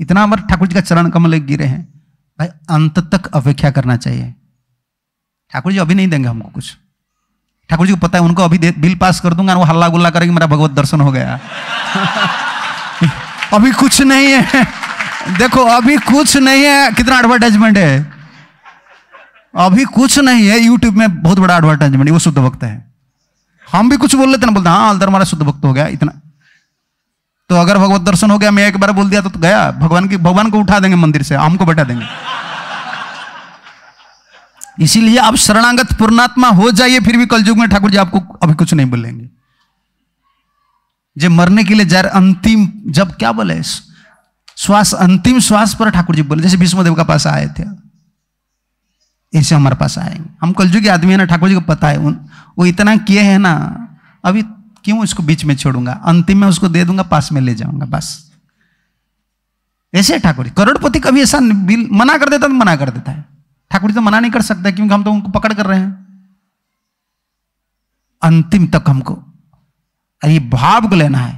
इतना बार ठाकुर जी का चरण कमल गिरे हैं भाई अंत तक अपेक्षा करना चाहिए ठाकुर जी अभी नहीं देंगे हमको कुछ ठाकुर जी को पता है उनको अभी बिल पास कर दूंगा वो हल्ला गुल्ला करेंगे मेरा भगवत दर्शन हो गया अभी कुछ नहीं है देखो अभी कुछ नहीं है कितना एडवर्टाइजमेंट है अभी कुछ नहीं है यूट्यूब में बहुत बड़ा एडवर्टाइजमेंट वो शुद्ध भक्त है हम भी कुछ बोल लेते ना बोलते हाँ अलदर हमारा शुद्ध भक्त हो गया इतना तो अगर भगवत दर्शन हो गया मैं एक बार बोल दिया तो, तो गया भगवान की भगवान को उठा देंगे मंदिर से हमको बैठा देंगे इसीलिए आप शरणागत पूर्णात्मा हो जाइए फिर भी कलयुग में ठाकुर जी आपको अभी कुछ नहीं बोलेंगे जब मरने के लिए जा अंतिम जब क्या बोले श्वास अंतिम श्वास पर ठाकुर जी बोले जैसे विष्णुदेव का पास आए थे ऐसे हमारे पास आएंगे हम कलयुगी आदमी है ना ठाकुर जी को पता है उन, वो इतना किए हैं ना अभी क्यों इसको बीच में छोड़ूंगा अंतिम में उसको दे दूंगा पास में ले जाऊंगा बस ऐसे ठाकुर जी करोड़पति कभी ऐसा मना कर देता तो मना कर देता है ठाकुर जी तो मना नहीं कर सकते क्योंकि हम तो उनको पकड़ कर रहे हैं अंतिम तक हमको अरे ये भाव को लेना है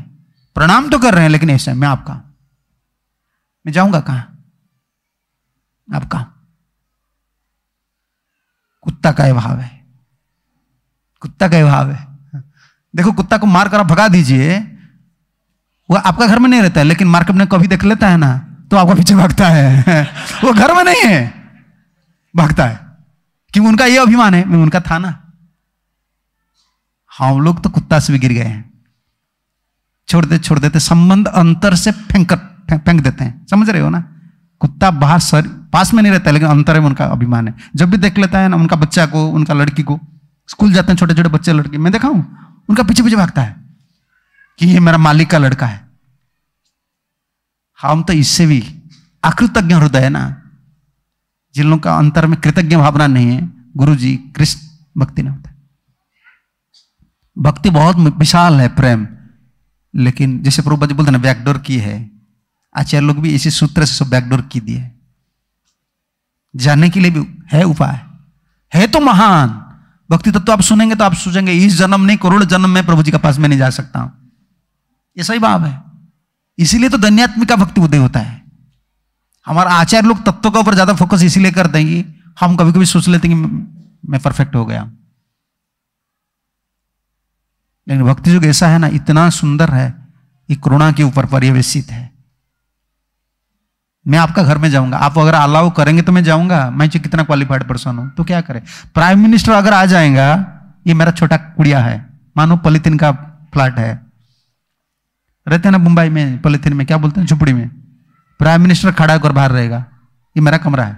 प्रणाम तो कर रहे हैं लेकिन ऐसे मैं आपका मैं जाऊंगा कहा आपका कुत्ता का भाव है कुत्ता का भाव है देखो कुत्ता को मार कर आप भगा दीजिए वह आपका घर में नहीं रहता है लेकिन मार्केट में कभी देख लेता है ना तो आपका पीछे भागता है वो घर में नहीं है भागता है क्योंकि उनका ये अभिमान है मैं उनका था ना हम हाँ, लोग तो कुत्ता से भी गिर गए हैं छोड़ दे छोड़ देते संबंध अंतर से फेंक फेंक देते हैं समझ रहे हो ना कुत्ता बाहर सर पास में नहीं रहता लेकिन अंतर में उनका अभिमान है जब भी देख लेता है ना उनका बच्चा को उनका लड़की को स्कूल जाते हैं छोटे छोटे बच्चे लड़के मैं देखा हूं उनका पीछे पीछे भागता है कि ये मेरा मालिक का लड़का है हाँ, हम तो इससे भी आकृतज्ञ हृदय है ना जिन लोगों का अंतर में कृतज्ञ भावना नहीं है गुरु जी कृष्ण भक्ति नहीं होता भक्ति बहुत विशाल है प्रेम लेकिन जैसे प्रभुपा जी बोलते ना बैकडोर की है आचार्य लोग भी इसी सूत्र से सब बैकडोर की दिए जाने के लिए भी है उपाय है तो महान भक्ति तत्व तो आप सुनेंगे तो आप सोचेंगे इस जन्म नहीं करोड़ जन्म में प्रभु जी के पास में नहीं जा सकता हूं ये सही भाव है इसीलिए तो धन्यात्मिका भक्ति उदय होता है हमारा आचार्य लोग तत्व के ऊपर ज्यादा फोकस इसीलिए करते हैं कि हम कभी कभी सोच लेते हैं कि मैं परफेक्ट हो गया लेकिन भक्ति युग ऐसा है ना इतना सुंदर है ये करुणा के ऊपर पर्यवेक्षित है मैं आपका घर में जाऊंगा आप अगर अलाउ करेंगे तो मैं जाऊंगा मैं कितना क्वालिफाइड पर्सन हूं तो क्या करें प्राइम मिनिस्टर अगर आ जाएगा ये मेरा छोटा कुड़िया है मानो पलिथिन का फ्लैट है रहते हैं ना मुंबई में पलिथिन में क्या बोलते हैं झुपड़ी में प्राइम मिनिस्टर खड़ा होकर बाहर रहेगा ये मेरा कमरा है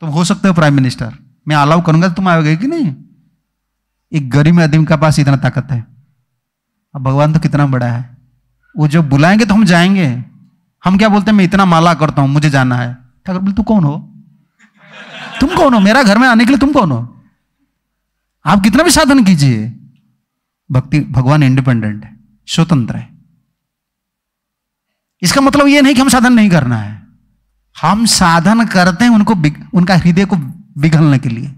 तुम हो सकते हो प्राइम मिनिस्टर मैं अलाउ करूंगा तो तुम आओगे कि नहीं एक गरीब आदमी के पास इतना ताकत है अब भगवान तो कितना बड़ा है वो जो बुलाएंगे तो हम जाएंगे हम क्या बोलते हैं मैं इतना माला करता हूं मुझे जाना है ठाकुर बोले तू कौन हो तुम कौन हो मेरा घर में आने के लिए तुम कौन हो आप कितना भी साधन कीजिए भक्ति भगवान इंडिपेंडेंट है स्वतंत्र है इसका मतलब यह नहीं कि हम साधन नहीं करना है हम साधन करते हैं उनको उनका हृदय को बिघलने के लिए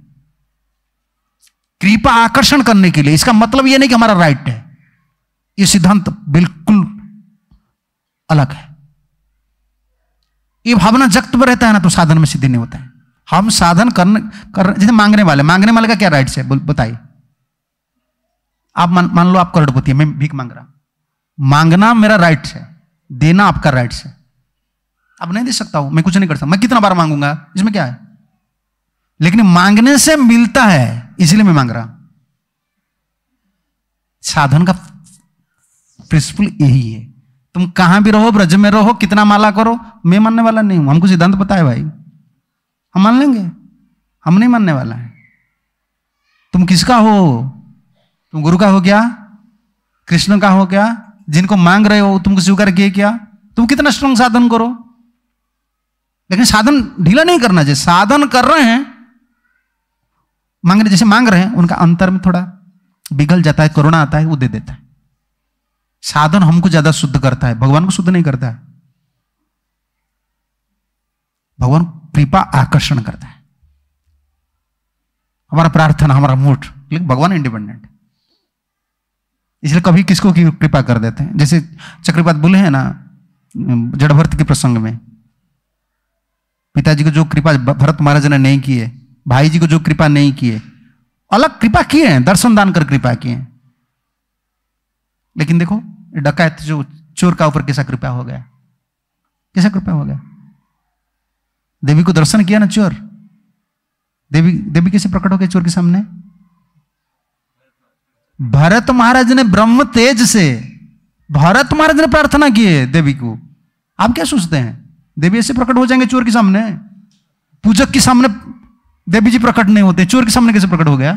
कृपा आकर्षण करने के लिए इसका मतलब यह नहीं कि हमारा राइट है यह सिद्धांत बिल्कुल अलग है ये भावना जगत में रहता है ना तो साधन में सिद्धि नहीं होता है हम साधन करने कर जैसे मांगने वाले मांगने वाले का क्या राइट है बताइए आप मान लो आप करोड़पति है मैं भीख मांग रहा मांगना मेरा राइट है देना आपका राइट्स है अब नहीं दे सकता हूं मैं कुछ नहीं करता मैं कितना बार मांगूंगा इसमें क्या है लेकिन मांगने से मिलता है इसलिए मैं मांग रहा साधन का प्रिंसिपल यही है तुम कहां भी रहो ब्रज में रहो कितना माला करो मैं मानने वाला नहीं हूं हमको सिद्धांत पता है भाई हम मान लेंगे हम नहीं मानने वाला है तुम किसका हो तुम गुरु का हो क्या कृष्ण का हो क्या जिनको मांग रहे हो तुमको स्वीकार किए क्या तुम कितना स्ट्रांग साधन करो लेकिन साधन ढीला नहीं करना चाहिए साधन कर रहे हैं मांग रहे जैसे मांग रहे हैं उनका अंतर में थोड़ा बिगल जाता है करुणा आता है वो दे देता है साधन हमको ज्यादा शुद्ध करता है भगवान को शुद्ध नहीं करता है भगवान कृपा आकर्षण करता है हमारा प्रार्थना हमारा मूड लेकिन भगवान इंडिपेंडेंट इसलिए कभी किसको की कृपा कर देते हैं जैसे चक्रपात बोले हैं ना जड़ भरत के प्रसंग में पिताजी को जो कृपा भरत महाराज ने नहीं किए भाई जी को जो कृपा नहीं किए अलग कृपा किए हैं दर्शन दान कर कृपा किए हैं लेकिन देखो डकैत जो चोर का ऊपर कैसा कृपा हो गया कैसा कृपा हो गया देवी को दर्शन किया ना चोर देवी देवी कैसे प्रकट हो गए चोर के सामने भरत महाराज ने ब्रह्म तेज से भरत महाराज ने प्रार्थना की है देवी को आप क्या सोचते हैं देवी ऐसे प्रकट हो जाएंगे चोर के सामने पूजक के सामने देवी जी प्रकट नहीं होते चोर के सामने कैसे प्रकट हो गया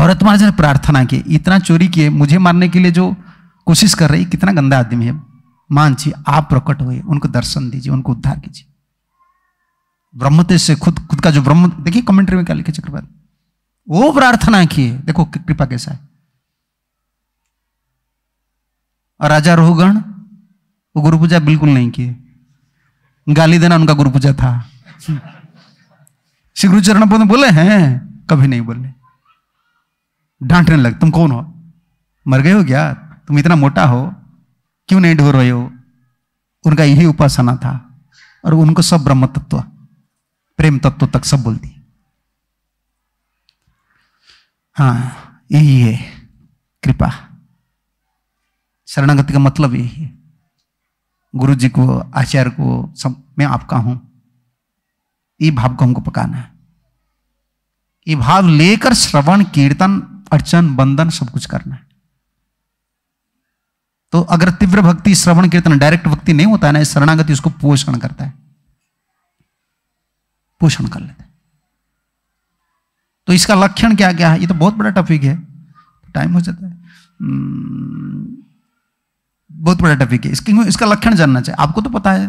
भरत महाराज ने प्रार्थना की इतना चोरी किए मुझे मारने के लिए जो कोशिश कर रही कितना गंदा आदमी है मान जी आप प्रकट हुए उनको दर्शन दीजिए उनको उद्धार कीजिए ब्रह्मते से खुद खुद का जो ब्रह्म देखिए कमेंट्री में क्या लिखे चक्रवर्ती वो प्रार्थना किए देखो कृपा कैसा है और राजा रोहगण वो गुरु पूजा बिल्कुल नहीं किए गाली देना उनका गुरु पूजा था श्री गुरु पद बोले हैं कभी नहीं बोले डांटने लग तुम कौन हो मर गए हो क्या तुम इतना मोटा हो क्यों नहीं ढो रहे हो उनका यही उपासना था और उनको सब ब्रह्म तत्व प्रेम तत्व तक सब बोलती हाँ यही है कृपा शरणागति का मतलब यही है गुरु जी को आचार्य को सब मैं आपका हूं ये भाव को हमको पकाना है ये भाव लेकर श्रवण कीर्तन अर्चन बंदन सब कुछ करना है तो अगर तीव्र भक्ति श्रवण कीर्तन डायरेक्ट भक्ति नहीं होता है ना शरणागति उसको पोषण करता है पोषण कर लेता है तो इसका लक्षण क्या क्या है ये तो बहुत बड़ा टॉपिक है टाइम हो जाता है hmm, बहुत बड़ा टॉपिक है इसके इसका लक्षण जानना चाहिए आपको तो पता है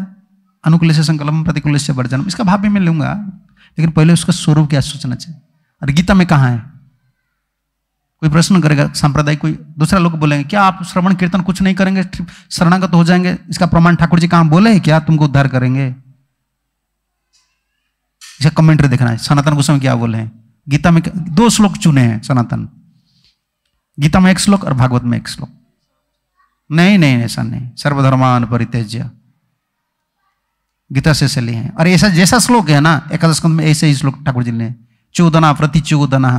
अनुकूल से संकल्प प्रतिकूल से वर्जन इसका भाव भी मैं लूंगा लेकिन पहले उसका स्वरूप क्या सोचना चाहिए अरे गीता में कहाँ है कोई प्रश्न करेगा सांप्रदायिक कोई दूसरा लोग बोलेंगे क्या आप श्रवण कीर्तन कुछ नहीं करेंगे शरणागत हो जाएंगे इसका प्रमाण ठाकुर जी कहाँ बोले क्या तुमको उद्धार करेंगे इसका कमेंट्री देखना है सनातन गोस्वामी क्या बोले हैं गीता में दो श्लोक चुने हैं सनातन गीता में एक श्लोक और भागवत में एक श्लोक नहीं नहीं ऐसा नहीं सर्वधर्मान परित्यज्य गीता से चली है और ऐसा जैसा श्लोक है ना एकादश में ऐसे ही श्लोक ठाकुर जी ने चौदना प्रति चोदना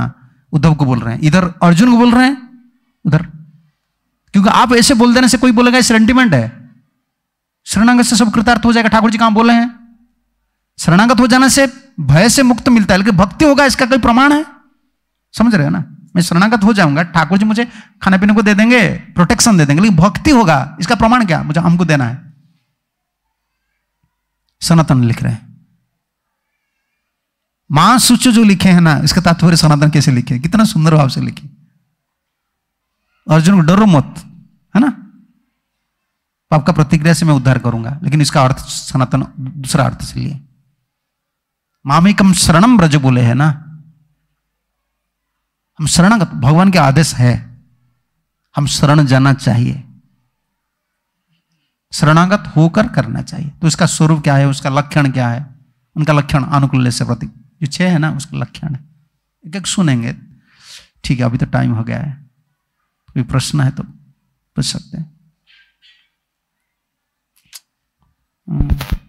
उद्धव को बोल रहे हैं इधर अर्जुन को बोल रहे हैं उधर क्योंकि आप ऐसे बोल देने से कोई बोलेगा सेंटिमेंट है शरणागत से सब कृतार्थ हो जाएगा ठाकुर जी कहां बोले हैं शरणागत हो जाने से भय से मुक्त मिलता है लेकिन भक्ति होगा इसका कोई प्रमाण है समझ रहे हो ना मैं शरणागत हो जाऊंगा ठाकुर जी मुझे खाने पीने को दे देंगे प्रोटेक्शन दे देंगे लेकिन भक्ति होगा इसका प्रमाण क्या मुझे हमको देना है सनातन लिख रहे हैं मां सूचो जो लिखे हैं ना इसका तात्पर्य सनातन कैसे लिखे कितना सुंदर भाव से लिखे अर्जुन को डरो मत है ना आपका प्रतिक्रिया से मैं उद्धार करूंगा लेकिन इसका अर्थ सनातन दूसरा अर्थ से लिए मामेकम शरणम ब्रज बोले है ना हम शरणगत भगवान के आदेश है हम शरण जाना चाहिए शरणागत होकर करना चाहिए तो उसका स्वरूप क्या है उसका लक्षण क्या है उनका लक्षण अनुकूल्य से प्रतीक जो छह है ना उसका लक्षण है एक एक सुनेंगे ठीक है अभी तो टाइम हो गया है कोई प्रश्न है तो पूछ सकते हैं हम्म।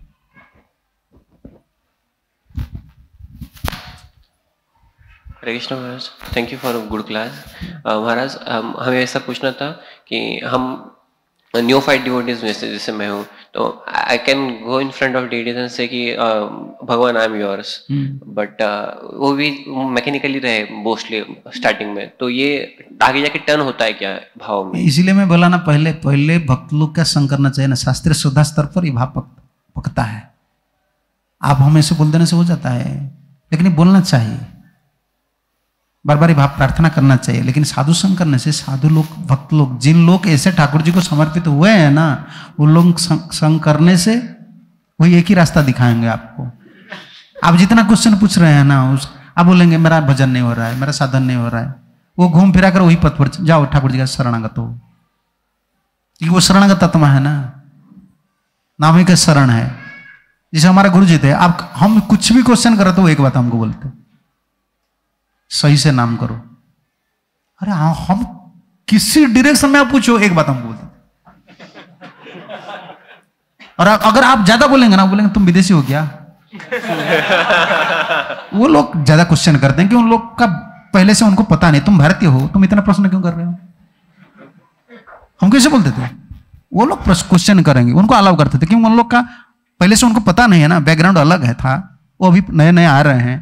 हरे कृष्ण महाराज thank you for good class महाराज हमें ऐसा पूछना था कि हम न्यू फाइट डिवोटीज में से जैसे मैं हूँ तो I can go in front of the डिजन से कि uh, भगवान आई एम योर्स बट वो भी मैकेनिकली रहे मोस्टली स्टार्टिंग में तो ये आगे जाके टर्न होता है क्या भाव में इसीलिए मैं बोला ना पहले पहले भक्त लोग का संग करना चाहिए ना शास्त्रीय श्रद्धा स्तर पर ये भाव पकता है आप हमें से बोल देने से हो जाता है लेकिन बोलना चाहिए बार बार भाव प्रार्थना करना चाहिए लेकिन साधु संग करने से साधु लोग भक्त लोग जिन लोग ऐसे ठाकुर जी को समर्पित हुए हैं ना उन लोग संग, करने से वही एक ही रास्ता दिखाएंगे आपको आप जितना क्वेश्चन पूछ रहे हैं ना उस आप बोलेंगे मेरा भजन नहीं हो रहा है मेरा साधन नहीं हो रहा है वो घूम फिरा कर वही पथ पर जाओ ठाकुर जी का शरणागत हो क्योंकि वो शरणागत आत्मा है ना नाम ही का शरण है जैसे हमारा गुरु जी थे आप हम कुछ भी क्वेश्चन करे तो वो एक बात हमको बोलते सही से नाम करो अरे हाँ, हम किसी डिरेक्शन में आप पूछो एक बात हम बोलते और आ, अगर आप ज्यादा बोलेंगे ना बोलेंगे तुम विदेशी हो क्या वो लोग ज्यादा क्वेश्चन करते हैं कि उन लोग का पहले से उनको पता नहीं तुम भारतीय हो तुम इतना प्रश्न क्यों कर रहे हो हम कैसे बोलते थे वो लोग क्वेश्चन करेंगे उनको अलाउ करते थे क्योंकि उन लोग का पहले से उनको पता नहीं है ना बैकग्राउंड अलग है था वो अभी नए नए आ रहे हैं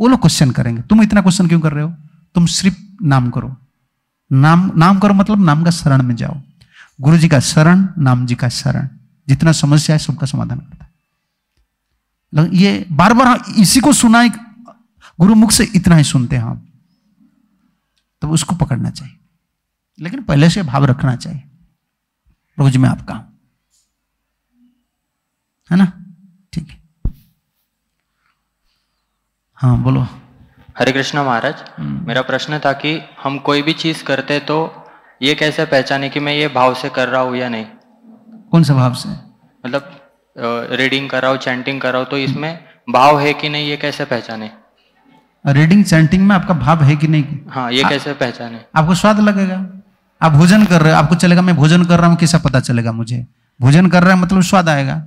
वो लोग क्वेश्चन करेंगे तुम इतना क्वेश्चन क्यों कर रहे हो तुम सिर्फ नाम करो नाम नाम करो मतलब नाम का शरण में जाओ गुरु जी का शरण नाम जी का शरण जितना समस्या है सबका समाधान करता है ये बार बार हाँ, इसी को सुना गुरु मुख से इतना ही सुनते हैं हम तो उसको पकड़ना चाहिए लेकिन पहले से भाव रखना चाहिए रोज में आपका है ना हाँ बोलो हरे कृष्णा महाराज हम्म। मेरा प्रश्न था कि हम कोई भी चीज करते तो ये कैसे पहचाने कि मैं ये भाव से कर रहा हूँ या नहीं कौन सा भाव से मतलब रीडिंग कर रहा हूँ चैंटिंग कर रहा हूँ तो इसमें भाव है कि नहीं ये कैसे पहचाने रीडिंग चैंटिंग में आपका भाव है कि नहीं हाँ ये आ, कैसे पहचाने आपको स्वाद लगेगा आप भोजन कर रहे हो आपको चलेगा मैं भोजन कर रहा हूँ कैसा पता चलेगा मुझे भोजन कर रहा है मतलब स्वाद आएगा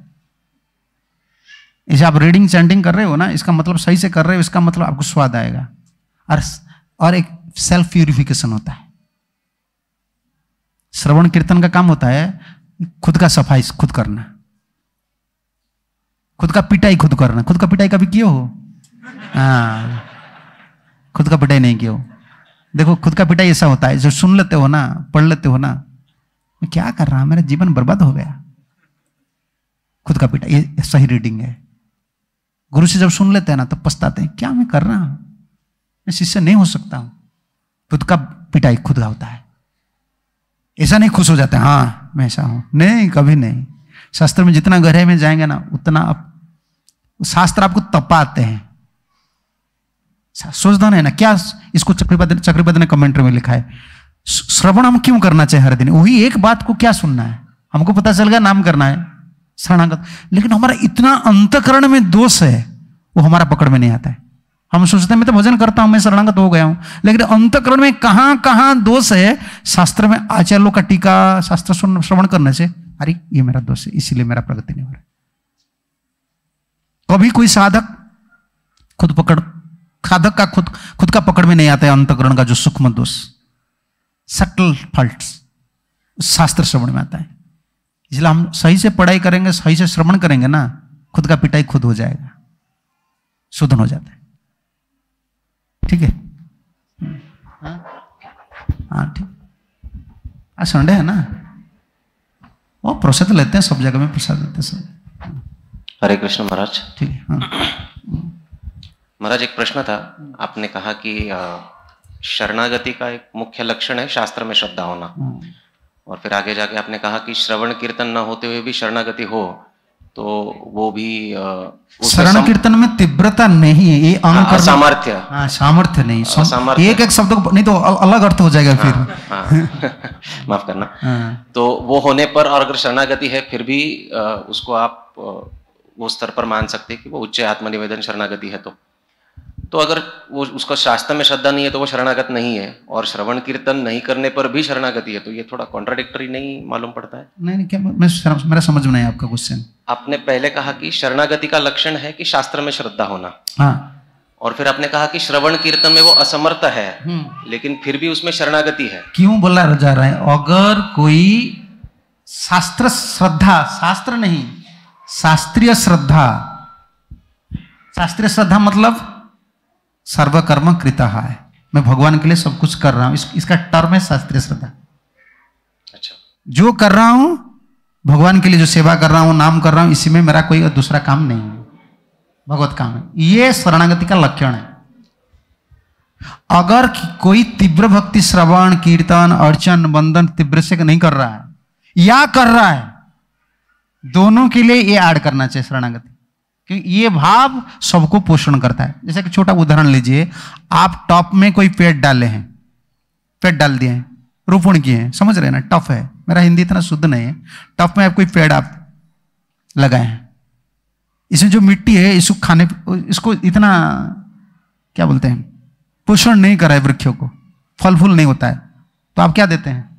इसे आप रीडिंग चैंटिंग कर रहे हो ना इसका मतलब सही से कर रहे हो इसका मतलब आपको स्वाद आएगा और और एक सेल्फ प्यूरिफिकेशन होता है श्रवण कीर्तन का काम होता है खुद का सफाई खुद करना खुद का पिटाई खुद करना खुद का पिटाई कभी क्यों हो हाँ खुद का पिटाई नहीं क्यों हो देखो खुद का पिटाई ऐसा होता है जो सुन लेते हो ना पढ़ लेते हो ना मैं क्या कर रहा हूं मेरा जीवन बर्बाद हो गया खुद का पिटाई सही रीडिंग है गुरु से जब सुन लेते हैं ना तब तो पछताते हैं क्या मैं कर रहा हूं मैं शिष्य नहीं हो सकता हूं खुद का पिटाई खुद का होता है ऐसा नहीं खुश हो जाते हाँ मैं ऐसा हूं नहीं कभी नहीं शास्त्र में जितना गहरे में जाएंगे ना उतना आप शास्त्र आपको तपाते हैं सोचता है ना क्या इसको चक्रपद चक्रपद ने कमेंट्री में लिखा है श्रवण हम क्यों करना चाहिए हर दिन वही एक बात को क्या सुनना है हमको पता चल गया नाम करना है शरणागत लेकिन हमारा इतना अंतकरण में दोष है वो हमारा पकड़ में नहीं आता है हम सोचते हैं मैं तो भजन करता हूं मैं शरणागत हो गया हूं लेकिन अंतकरण में कहां कहां दोष है शास्त्र में आचार्यों का टीका शास्त्र श्रवण करने से अरे ये मेरा दोष है इसीलिए मेरा प्रगति नहीं हो रहा कभी कोई साधक खुद पकड़ साधक का खुद खुद का पकड़ में नहीं आता है अंतकरण का जो सूक्ष्म दोष सटल फॉल्ट शास्त्र श्रवण में आता है इसलिए हम सही से पढ़ाई करेंगे सही से श्रवण करेंगे ना खुद का पिटाई खुद हो जाएगा शोधन हो जाता है ठीक है हाँ, हाँ ठीक आज संडे है ना वो प्रसाद लेते हैं सब जगह में प्रसाद लेते हैं सब हरे कृष्ण महाराज ठीक है हाँ। महाराज एक प्रश्न था आपने कहा कि शरणागति का एक मुख्य लक्षण है शास्त्र में श्रद्धा होना हाँ। और फिर आगे जाके आपने कहा कि श्रवण कीर्तन न होते हुए भी शरणागति हो तो वो भी शरण कीर्तन में तीव्रता नहीं है ये हाँ, सामर्थ्य हाँ, सामर्थ्य नहीं सामर्थ्य एक एक शब्द नहीं तो अलग अर्थ हो जाएगा फिर हाँ, माफ करना तो वो होने पर और अगर शरणागति है फिर भी उसको आप वो स्तर पर मान सकते कि वो उच्च आत्मनिवेदन शरणागति है तो तो अगर वो उसका शास्त्र में श्रद्धा नहीं है तो वो शरणागत नहीं है और श्रवण कीर्तन नहीं करने पर भी शरणागति है तो ये थोड़ा कॉन्ट्राडिक्टरी नहीं मालूम पड़ता है नहीं नहीं क्या मैं मेरा समझ में नहीं आपका क्वेश्चन आपने पहले कहा कि शरणागति का लक्षण है कि शास्त्र में श्रद्धा होना हाँ और फिर आपने कहा कि श्रवण कीर्तन में वो असमर्थ है हम्म। लेकिन फिर भी उसमें शरणागति है क्यों बोला जा रहा है अगर कोई शास्त्र श्रद्धा शास्त्र नहीं शास्त्रीय श्रद्धा शास्त्रीय श्रद्धा मतलब सर्वकर्म कृता है मैं भगवान के लिए सब कुछ कर रहा हूं इस, इसका टर्म है शास्त्रीय श्रद्धा अच्छा जो कर रहा हूं भगवान के लिए जो सेवा कर रहा हूं नाम कर रहा हूं इसी में मेरा कोई दूसरा काम नहीं है भगवत काम है ये शरणागति का लक्षण है अगर कोई तीव्र भक्ति श्रवण कीर्तन अर्चन बंधन तीव्र से नहीं कर रहा है या कर रहा है दोनों के लिए ये ऐड करना चाहिए शरणागति ये भाव सबको पोषण करता है जैसे कि छोटा उदाहरण लीजिए आप टॉप में कोई पेड़ डाले हैं पेड़ डाल दिए हैं रोपण किए हैं समझ रहे हैं ना टफ है मेरा हिंदी इतना शुद्ध नहीं है टफ में आप कोई पेड़ आप लगाए हैं इसमें जो मिट्टी है इसको खाने इसको इतना क्या बोलते हैं पोषण नहीं करा है वृक्षों को फल फूल नहीं होता है तो आप क्या देते हैं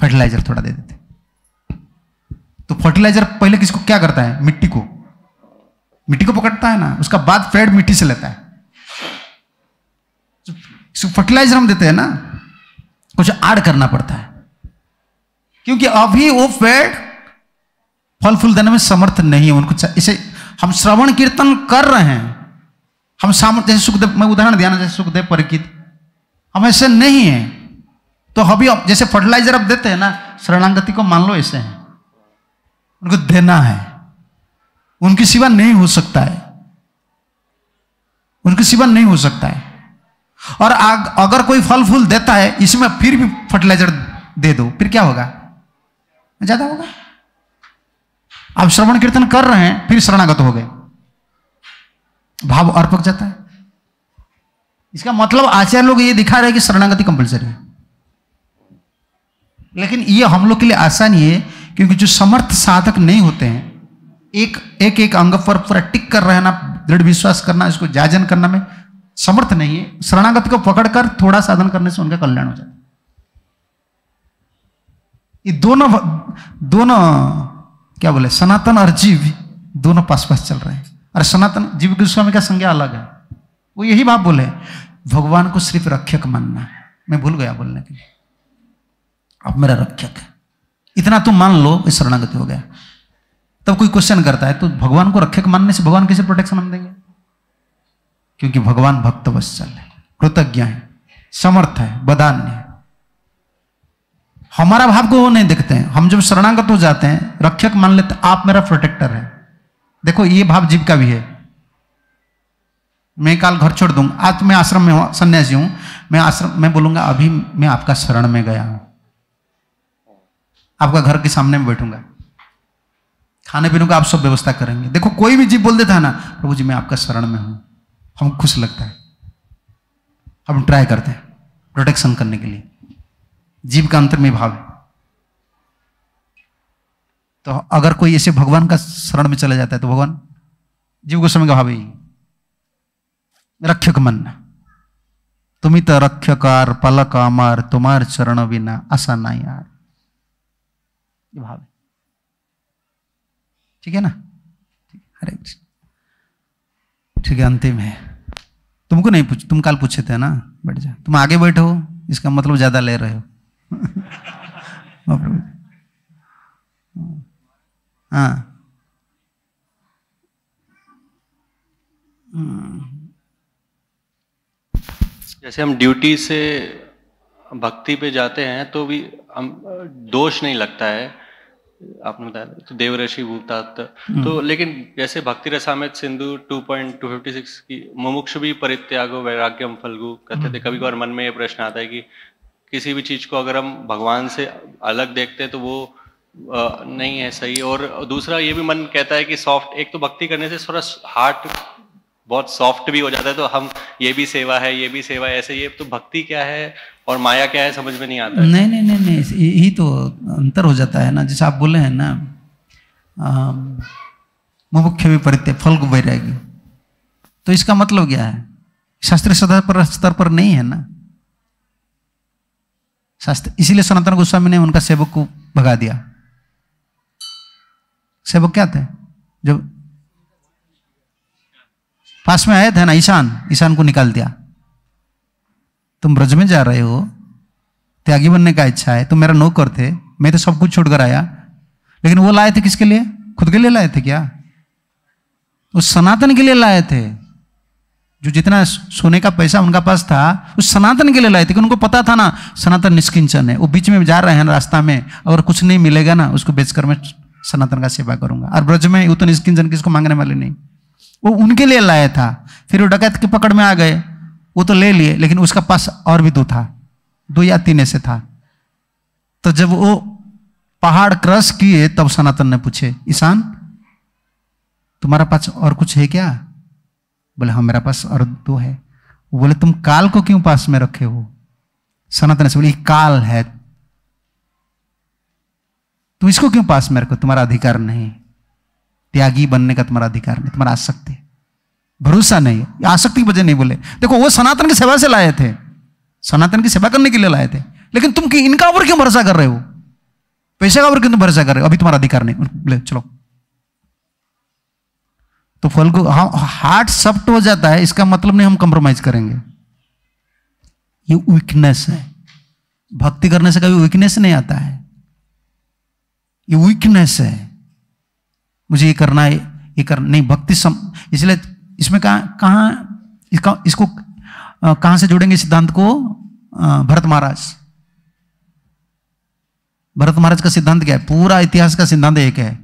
फर्टिलाइजर थोड़ा दे देते हैं तो फर्टिलाइजर पहले किसको क्या करता है मिट्टी को मिट्टी को पकड़ता है ना उसका बाद फेड मिट्टी से लेता है फर्टिलाइजर हम देते हैं ना कुछ आड़ करना पड़ता है क्योंकि अभी वो फेड फल फूल देने में समर्थ नहीं है उनको इसे हम श्रवण कीर्तन कर रहे हैं हम सामर्थ्य जैसे सुखदेव मैं उदाहरण दिया ना जैसे सुखदेव परिकित हम ऐसे नहीं है तो अभी जैसे फर्टिलाइजर अब देते हैं ना शरणांगति को मान लो ऐसे हैं उनको देना है उनके सिवा नहीं हो सकता है उनके सिवा नहीं हो सकता है और आग, अगर कोई फल फूल देता है इसमें फिर भी फर्टिलाइजर दे दो फिर क्या होगा ज्यादा होगा आप श्रवण कीर्तन कर रहे हैं फिर शरणागत हो गए भाव और पक जाता है इसका मतलब आचार्य लोग ये दिखा रहे हैं कि शरणागति कंपलसरी है लेकिन ये हम लोग के लिए आसानी है क्योंकि जो समर्थ साधक नहीं होते हैं एक एक एक अंग पर पूरा टिक कर रहना दृढ़ विश्वास करना इसको जाजन करना में समर्थ नहीं है शरणागत को पकड़कर थोड़ा साधन करने से उनका कल्याण हो जाता ये दोनों दोनों क्या बोले सनातन और जीव दोनों पास पास चल रहे हैं और सनातन जीव गोस्वामी का संज्ञा अलग है वो यही बात बोले भगवान को सिर्फ रक्षक मानना है मैं भूल गया बोलने के लिए अब मेरा रक्षक है इतना तुम मान लो इस शरणागति हो गया तब कोई क्वेश्चन करता है तो भगवान को रक्षक मानने से भगवान कैसे प्रोटेक्शन हम देंगे क्योंकि भगवान वत्सल है कृतज्ञ है समर्थ है बदान्य है हमारा भाव को वो नहीं देखते हैं हम जब शरणागत हो जाते हैं रक्षक मान लेते आप मेरा प्रोटेक्टर है देखो ये भाव जीव का भी है मैं काल घर छोड़ दूंगा आज मैं आश्रम में हूं सन्यासी हूं मैं आश्रम मैं बोलूंगा अभी मैं आपका शरण में गया हूं आपका घर के सामने में बैठूंगा खाने पीने का आप सब व्यवस्था करेंगे देखो कोई भी जीव बोल देता है ना प्रभु जी मैं आपका शरण में हूं हम खुश लगता है हम ट्राई करते हैं प्रोटेक्शन करने के लिए जीव का अंतर में भाव है तो अगर कोई ऐसे भगवान का शरण में चला जाता है तो भगवान जीव को समय का भाव ही रक्षक मन तुम्हें तो रक्षक पलक अमर तुम्हार चरण बिना आशा ना यार ये भाव है ठीक है ना ठीक हरे कृष्ण ठीक है अंतिम है तुमको नहीं पूछ तुम कल पूछे थे ना बैठ जा तुम आगे बैठो इसका मतलब ज्यादा ले रहे हो हाँ, हाँ जैसे हम ड्यूटी से भक्ति पे जाते हैं तो भी हम दोष नहीं लगता है आपने बताया तो देवऋषि भूतात हम्म। तो लेकिन जैसे भक्ति रसामित सिंधु 2.256 की मुमुक्ष भी परित्यागो वैराग्यम फलगु कहते थे हम्म। कभी कभार मन में ये प्रश्न आता है कि किसी भी चीज को अगर हम भगवान से अलग देखते हैं तो वो नहीं है सही और दूसरा ये भी मन कहता है कि सॉफ्ट एक तो भक्ति करने से थोड़ा हार्ट बहुत सॉफ्ट भी हो जाता है तो हम ये भी सेवा है ये भी सेवा है ऐसे ये तो भक्ति क्या है और माया क्या है समझ में नहीं आता नहीं नहीं नहीं नहीं यही तो अंतर हो जाता है ना जैसे आप बोले हैं ना मुख्य विपरीत फल को वैरागी तो इसका मतलब क्या है शास्त्रीय सदर पर स्तर पर नहीं है ना शास्त्र इसीलिए सनातन गोस्वामी ने उनका सेवक को भगा दिया सेवक क्या थे जब पास में आए थे ना ईशान ईशान को निकाल दिया तुम ब्रज में जा रहे हो त्यागी बनने का इच्छा है तुम मेरा नो करते मैं तो सब कुछ छोड़कर आया लेकिन वो लाए थे किसके लिए खुद के लिए लाए थे क्या उस सनातन के लिए लाए थे जो जितना सोने का पैसा उनका पास था उस सनातन के लिए लाए थे कि उनको पता था ना सनातन निष्किंचन है वो बीच में जा रहे हैं रास्ता में अगर कुछ नहीं मिलेगा ना उसको बेचकर मैं सनातन का सेवा करूंगा और ब्रज में वो तो निष्किंचन किसको मांगने वाले नहीं वो उनके लिए लाया था फिर वो डकैत की पकड़ में आ गए वो तो ले लिए लेकिन उसका पास और भी दो था दो या तीन ऐसे था तो जब वो पहाड़ क्रॉस किए तब सनातन ने पूछे ईशान तुम्हारा पास और कुछ है क्या बोले हाँ मेरा पास और दो है बोले तुम काल को क्यों पास में रखे हो सनातन से बोली काल है तुम इसको क्यों पास में रखो तुम्हारा अधिकार नहीं त्यागी बनने का तुम्हारा अधिकार नहीं तुम्हारा आसक्ति भरोसा नहीं आसक्ति की वजह नहीं बोले देखो वो सनातन की सेवा से लाए थे सनातन की सेवा करने के लिए लाए थे लेकिन तुम इनका ऊपर क्यों भरोसा कर रहे हो पैसे का ऊपर क्यों भरोसा कर रहे हो अभी तुम्हारा अधिकार नहीं बोले चलो तो फल को हाँ, हार्ट सॉफ्ट हो जाता है इसका मतलब नहीं हम कंप्रोमाइज करेंगे ये वीकनेस है भक्ति करने से कभी वीकनेस नहीं आता है ये वीकनेस है मुझे ये करना है ये कर नहीं भक्ति सम इसलिए इसमें कहा कहाँ इसका इसको कहां से जोड़ेंगे सिद्धांत को भरत महाराज भरत महाराज का सिद्धांत क्या है पूरा इतिहास का सिद्धांत एक है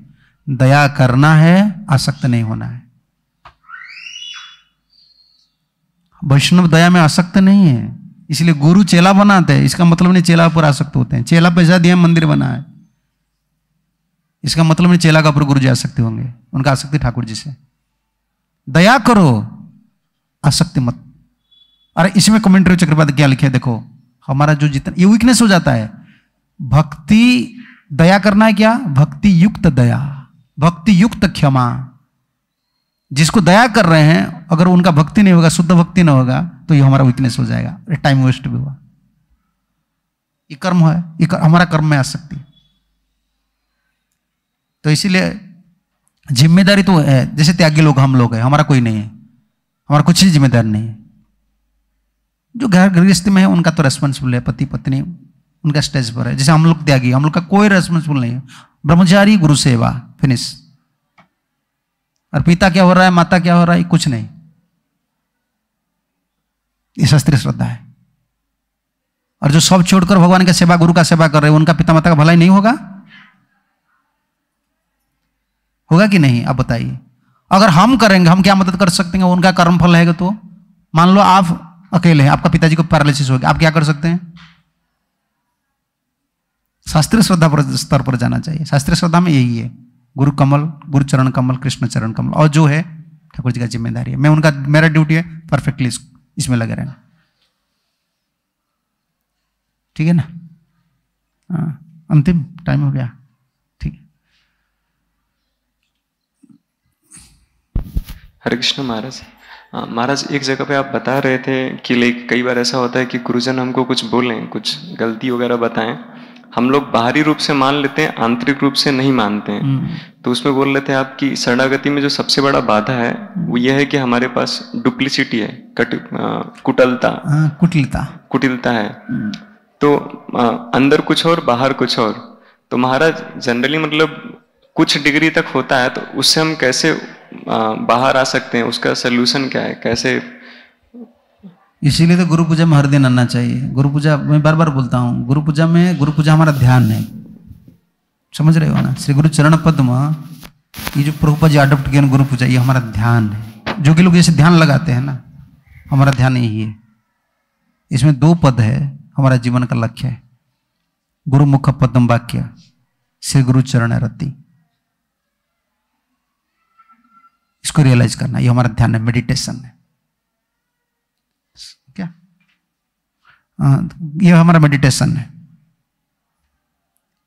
दया करना है आसक्त नहीं होना है वैष्णव दया में आसक्त नहीं है इसलिए गुरु चेला बनाते हैं इसका मतलब नहीं चेला पर आसक्त होते हैं चेला पैसा दिया मंदिर बना है इसका मतलब नहीं चेला का पर गुरु जी आसक्ति होंगे उनका आसक्ति ठाकुर जी से दया करो आसक्ति मत अरे इसमें कमेंट्री चक्रवाद क्या लिखे देखो हमारा जो जितना ये वीकनेस हो जाता है भक्ति दया करना है क्या भक्ति युक्त दया भक्ति युक्त क्षमा जिसको दया कर रहे हैं अगर उनका भक्ति नहीं होगा शुद्ध भक्ति नहीं होगा तो ये हमारा वीकनेस हो जाएगा अरे टाइम वेस्ट भी हुआ ये कर्म है ये कर, हमारा कर्म में आ सकती तो इसीलिए जिम्मेदारी तो है जैसे त्यागी लोग हम लोग हैं हमारा कोई नहीं है हमारा कुछ ही जिम्मेदारी नहीं है जो घर गृहस्थ में है उनका तो रेस्पॉन्सिबल है पति पत्नी उनका स्टेज पर है जैसे हम लोग त्यागी हम लोग का कोई रेस्पॉन्सिबल नहीं है ब्रह्मचारी गुरु सेवा फिनिश और पिता क्या हो रहा है माता क्या हो रहा है कुछ नहीं ये शास्त्रीय श्रद्धा है और जो सब छोड़कर भगवान का सेवा गुरु का सेवा कर रहे हैं उनका पिता माता का भलाई नहीं होगा होगा कि नहीं आप बताइए अगर हम करेंगे हम क्या मदद कर सकते हैं उनका कर्म फल रहेगा तो मान लो आप अकेले हैं आपका पिताजी को पैरालिसिस हो गया आप क्या कर सकते हैं शास्त्रीय श्रद्धा पर स्तर पर जाना चाहिए शास्त्रीय श्रद्धा में यही है गुरु कमल गुरु चरण कमल कृष्ण चरण कमल और जो है ठाकुर जी का जिम्मेदारी है मैं उनका मेरा ड्यूटी है परफेक्टली इसमें लगे रहना ठीक है ना हाँ अंतिम टाइम हो गया हरे कृष्ण महाराज हाँ, महाराज एक जगह पे आप बता रहे थे कि लाइक कई बार ऐसा होता है कि गुरुजन हमको कुछ बोलें कुछ गलती वगैरह बताएं हम लोग बाहरी रूप से मान लेते हैं आंतरिक रूप से नहीं मानते हैं हम्म। तो उसमें बोल रहे थे आप कि शरणागति में जो सबसे बड़ा बाधा है वो ये है कि हमारे पास डुप्लिसिटी है कट कुटलता हाँ, कुटिलता कुटिलता है हम्म। तो आ, अंदर कुछ और बाहर कुछ और तो महाराज जनरली मतलब कुछ डिग्री तक होता है तो उससे हम कैसे बाहर आ सकते हैं उसका सोल्यूशन क्या है कैसे इसीलिए तो गुरु पूजा में हर दिन आना चाहिए गुरु पूजा मैं बार बार बोलता हूँ गुरु पूजा में गुरु पूजा हमारा ध्यान है समझ रहे हो ना श्री गुरु चरण पद्म ये जो प्रभुपा जी अडोप्ट किया गुरु पूजा ये हमारा ध्यान है जो कि लोग जैसे ध्यान लगाते हैं ना हमारा ध्यान यही है इसमें दो पद है हमारा जीवन का लक्ष्य है मुख पद्म वाक्य श्री गुरु चरण रती इसको रियलाइज करना ये हमारा ध्यान है मेडिटेशन है क्या ये हमारा मेडिटेशन है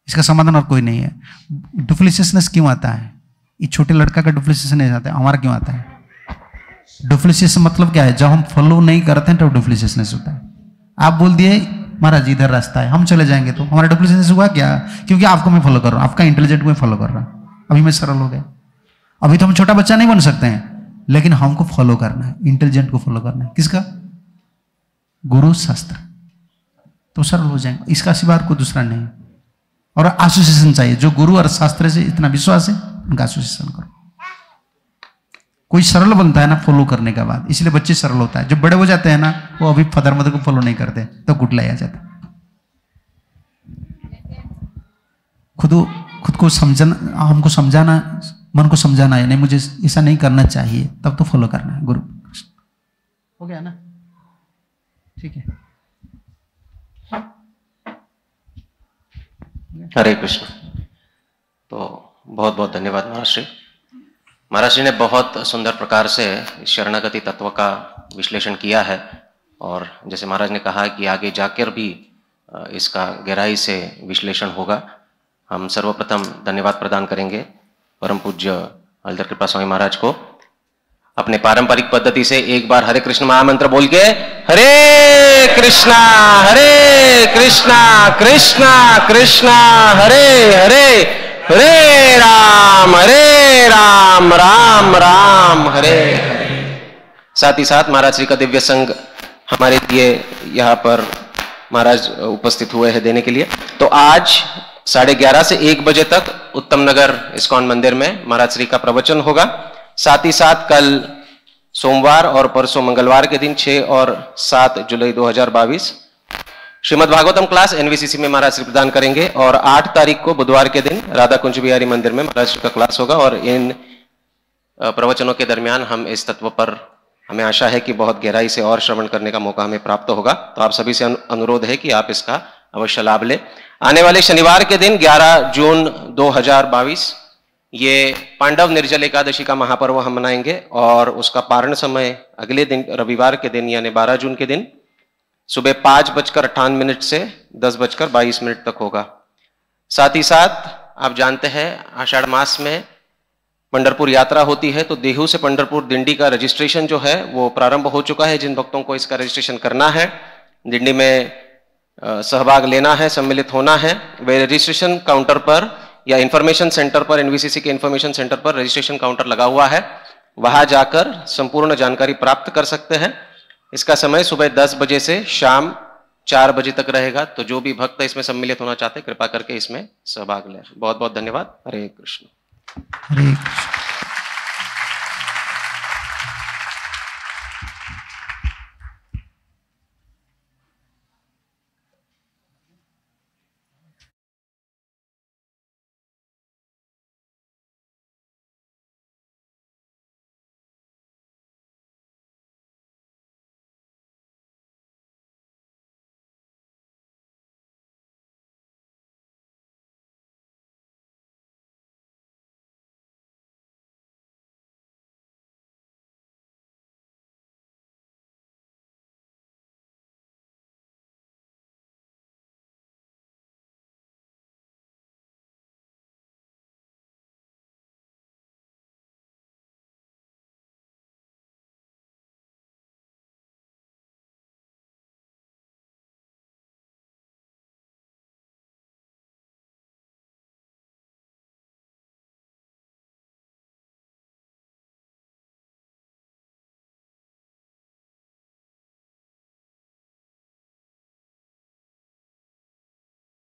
इसका समाधान और कोई नहीं है डुप्लीसियसनेस क्यों आता है ये छोटे लड़का का नहीं आता है हमारा क्यों आता है डुप्लीसियस मतलब क्या है जब हम फॉलो नहीं करते हैं तो डुप्लीसियसनेस होता है आप बोल दिए महाराज इधर रास्ता है हम चले जाएंगे तो हमारा डुप्लीसियसनेस हुआ क्या क्योंकि आपको मैं फॉलो कर रहा हूँ आपका इंटेलिजेंट को मैं फॉलो कर रहा हूँ अभी मैं सरल हो गया अभी तो हम छोटा बच्चा नहीं बन सकते हैं लेकिन हमको फॉलो करना है इंटेलिजेंट को फॉलो करना है किसका गुरु शास्त्र तो सरल हो जाएंगे इसका सिवार को दूसरा नहीं और एसोसिएशन चाहिए जो गुरु और शास्त्र से इतना विश्वास है उनका एसोसिएशन करो कोई सरल बनता है ना फॉलो करने के बाद इसलिए बच्चे सरल होता है जब बड़े हो जाते हैं ना वो अभी फादर मदर को फॉलो नहीं करते तो गुटलाई आ जाता खुद खुद को समझना हमको समझाना मन को समझाना है नहीं मुझे ऐसा नहीं करना चाहिए तब तो फॉलो करना है गुरु हो गया ना ठीक है हरे कृष्ण तो बहुत बहुत धन्यवाद महाराज श्री महाराज जी ने बहुत सुंदर प्रकार से शरणागति तत्व का विश्लेषण किया है और जैसे महाराज ने कहा कि आगे जाकर भी इसका गहराई से विश्लेषण होगा हम सर्वप्रथम धन्यवाद प्रदान करेंगे परम पूज्य हलदर कृपा स्वामी महाराज को अपने पारंपरिक पद्धति से एक बार हरे कृष्ण महामंत्र बोल के हरे कृष्णा हरे कृष्णा कृष्णा कृष्णा हरे हरे हरे राम हरे राम राम राम हरे हरे साथ ही साथ महाराज श्री का दिव्य संघ हमारे लिए यहाँ पर महाराज उपस्थित हुए हैं देने के लिए तो आज साढ़े ग्यारह से एक बजे तक उत्तम नगर इस्कॉन मंदिर में महाराज श्री का प्रवचन होगा साथ ही साथ कल सोमवार और परसों मंगलवार के दिन 6 और 7 जुलाई 2022 श्रीमद भागवतम क्लास एनवीसीसी में महाराज श्री प्रदान करेंगे और 8 तारीख को बुधवार के दिन राधा कुंज बिहारी मंदिर में महाराज का क्लास होगा और इन प्रवचनों के दरमियान हम इस तत्व पर हमें आशा है कि बहुत गहराई से और श्रवण करने का मौका हमें प्राप्त होगा तो आप सभी से अनुरोध है कि आप इसका अवश्य लाभ ले आने वाले शनिवार के दिन 11 जून 2022 ये पांडव निर्जल एकादशी का महापर्व हम मनाएंगे और उसका पारण समय अगले दिन रविवार के दिन यानी 12 जून के दिन सुबह पाँच बजकर अट्ठान मिनट से दस बजकर बाईस मिनट तक होगा साथ ही साथ आप जानते हैं आषाढ़ मास में पंडरपुर यात्रा होती है तो देहू से पंडरपुर दिंडी का रजिस्ट्रेशन जो है वो प्रारंभ हो चुका है जिन भक्तों को इसका रजिस्ट्रेशन करना है दिंडी में सहभाग लेना है सम्मिलित होना है वे रजिस्ट्रेशन काउंटर पर या इन्फॉर्मेशन सेंटर पर एनवीसीसी के इन्फॉर्मेशन सेंटर पर रजिस्ट्रेशन काउंटर लगा हुआ है वहां जाकर संपूर्ण जानकारी प्राप्त कर सकते हैं इसका समय सुबह दस बजे से शाम चार बजे तक रहेगा तो जो भी भक्त इसमें सम्मिलित होना चाहते हैं कृपा करके इसमें सहभाग लें बहुत बहुत धन्यवाद हरे कृष्ण हरे कृष्ण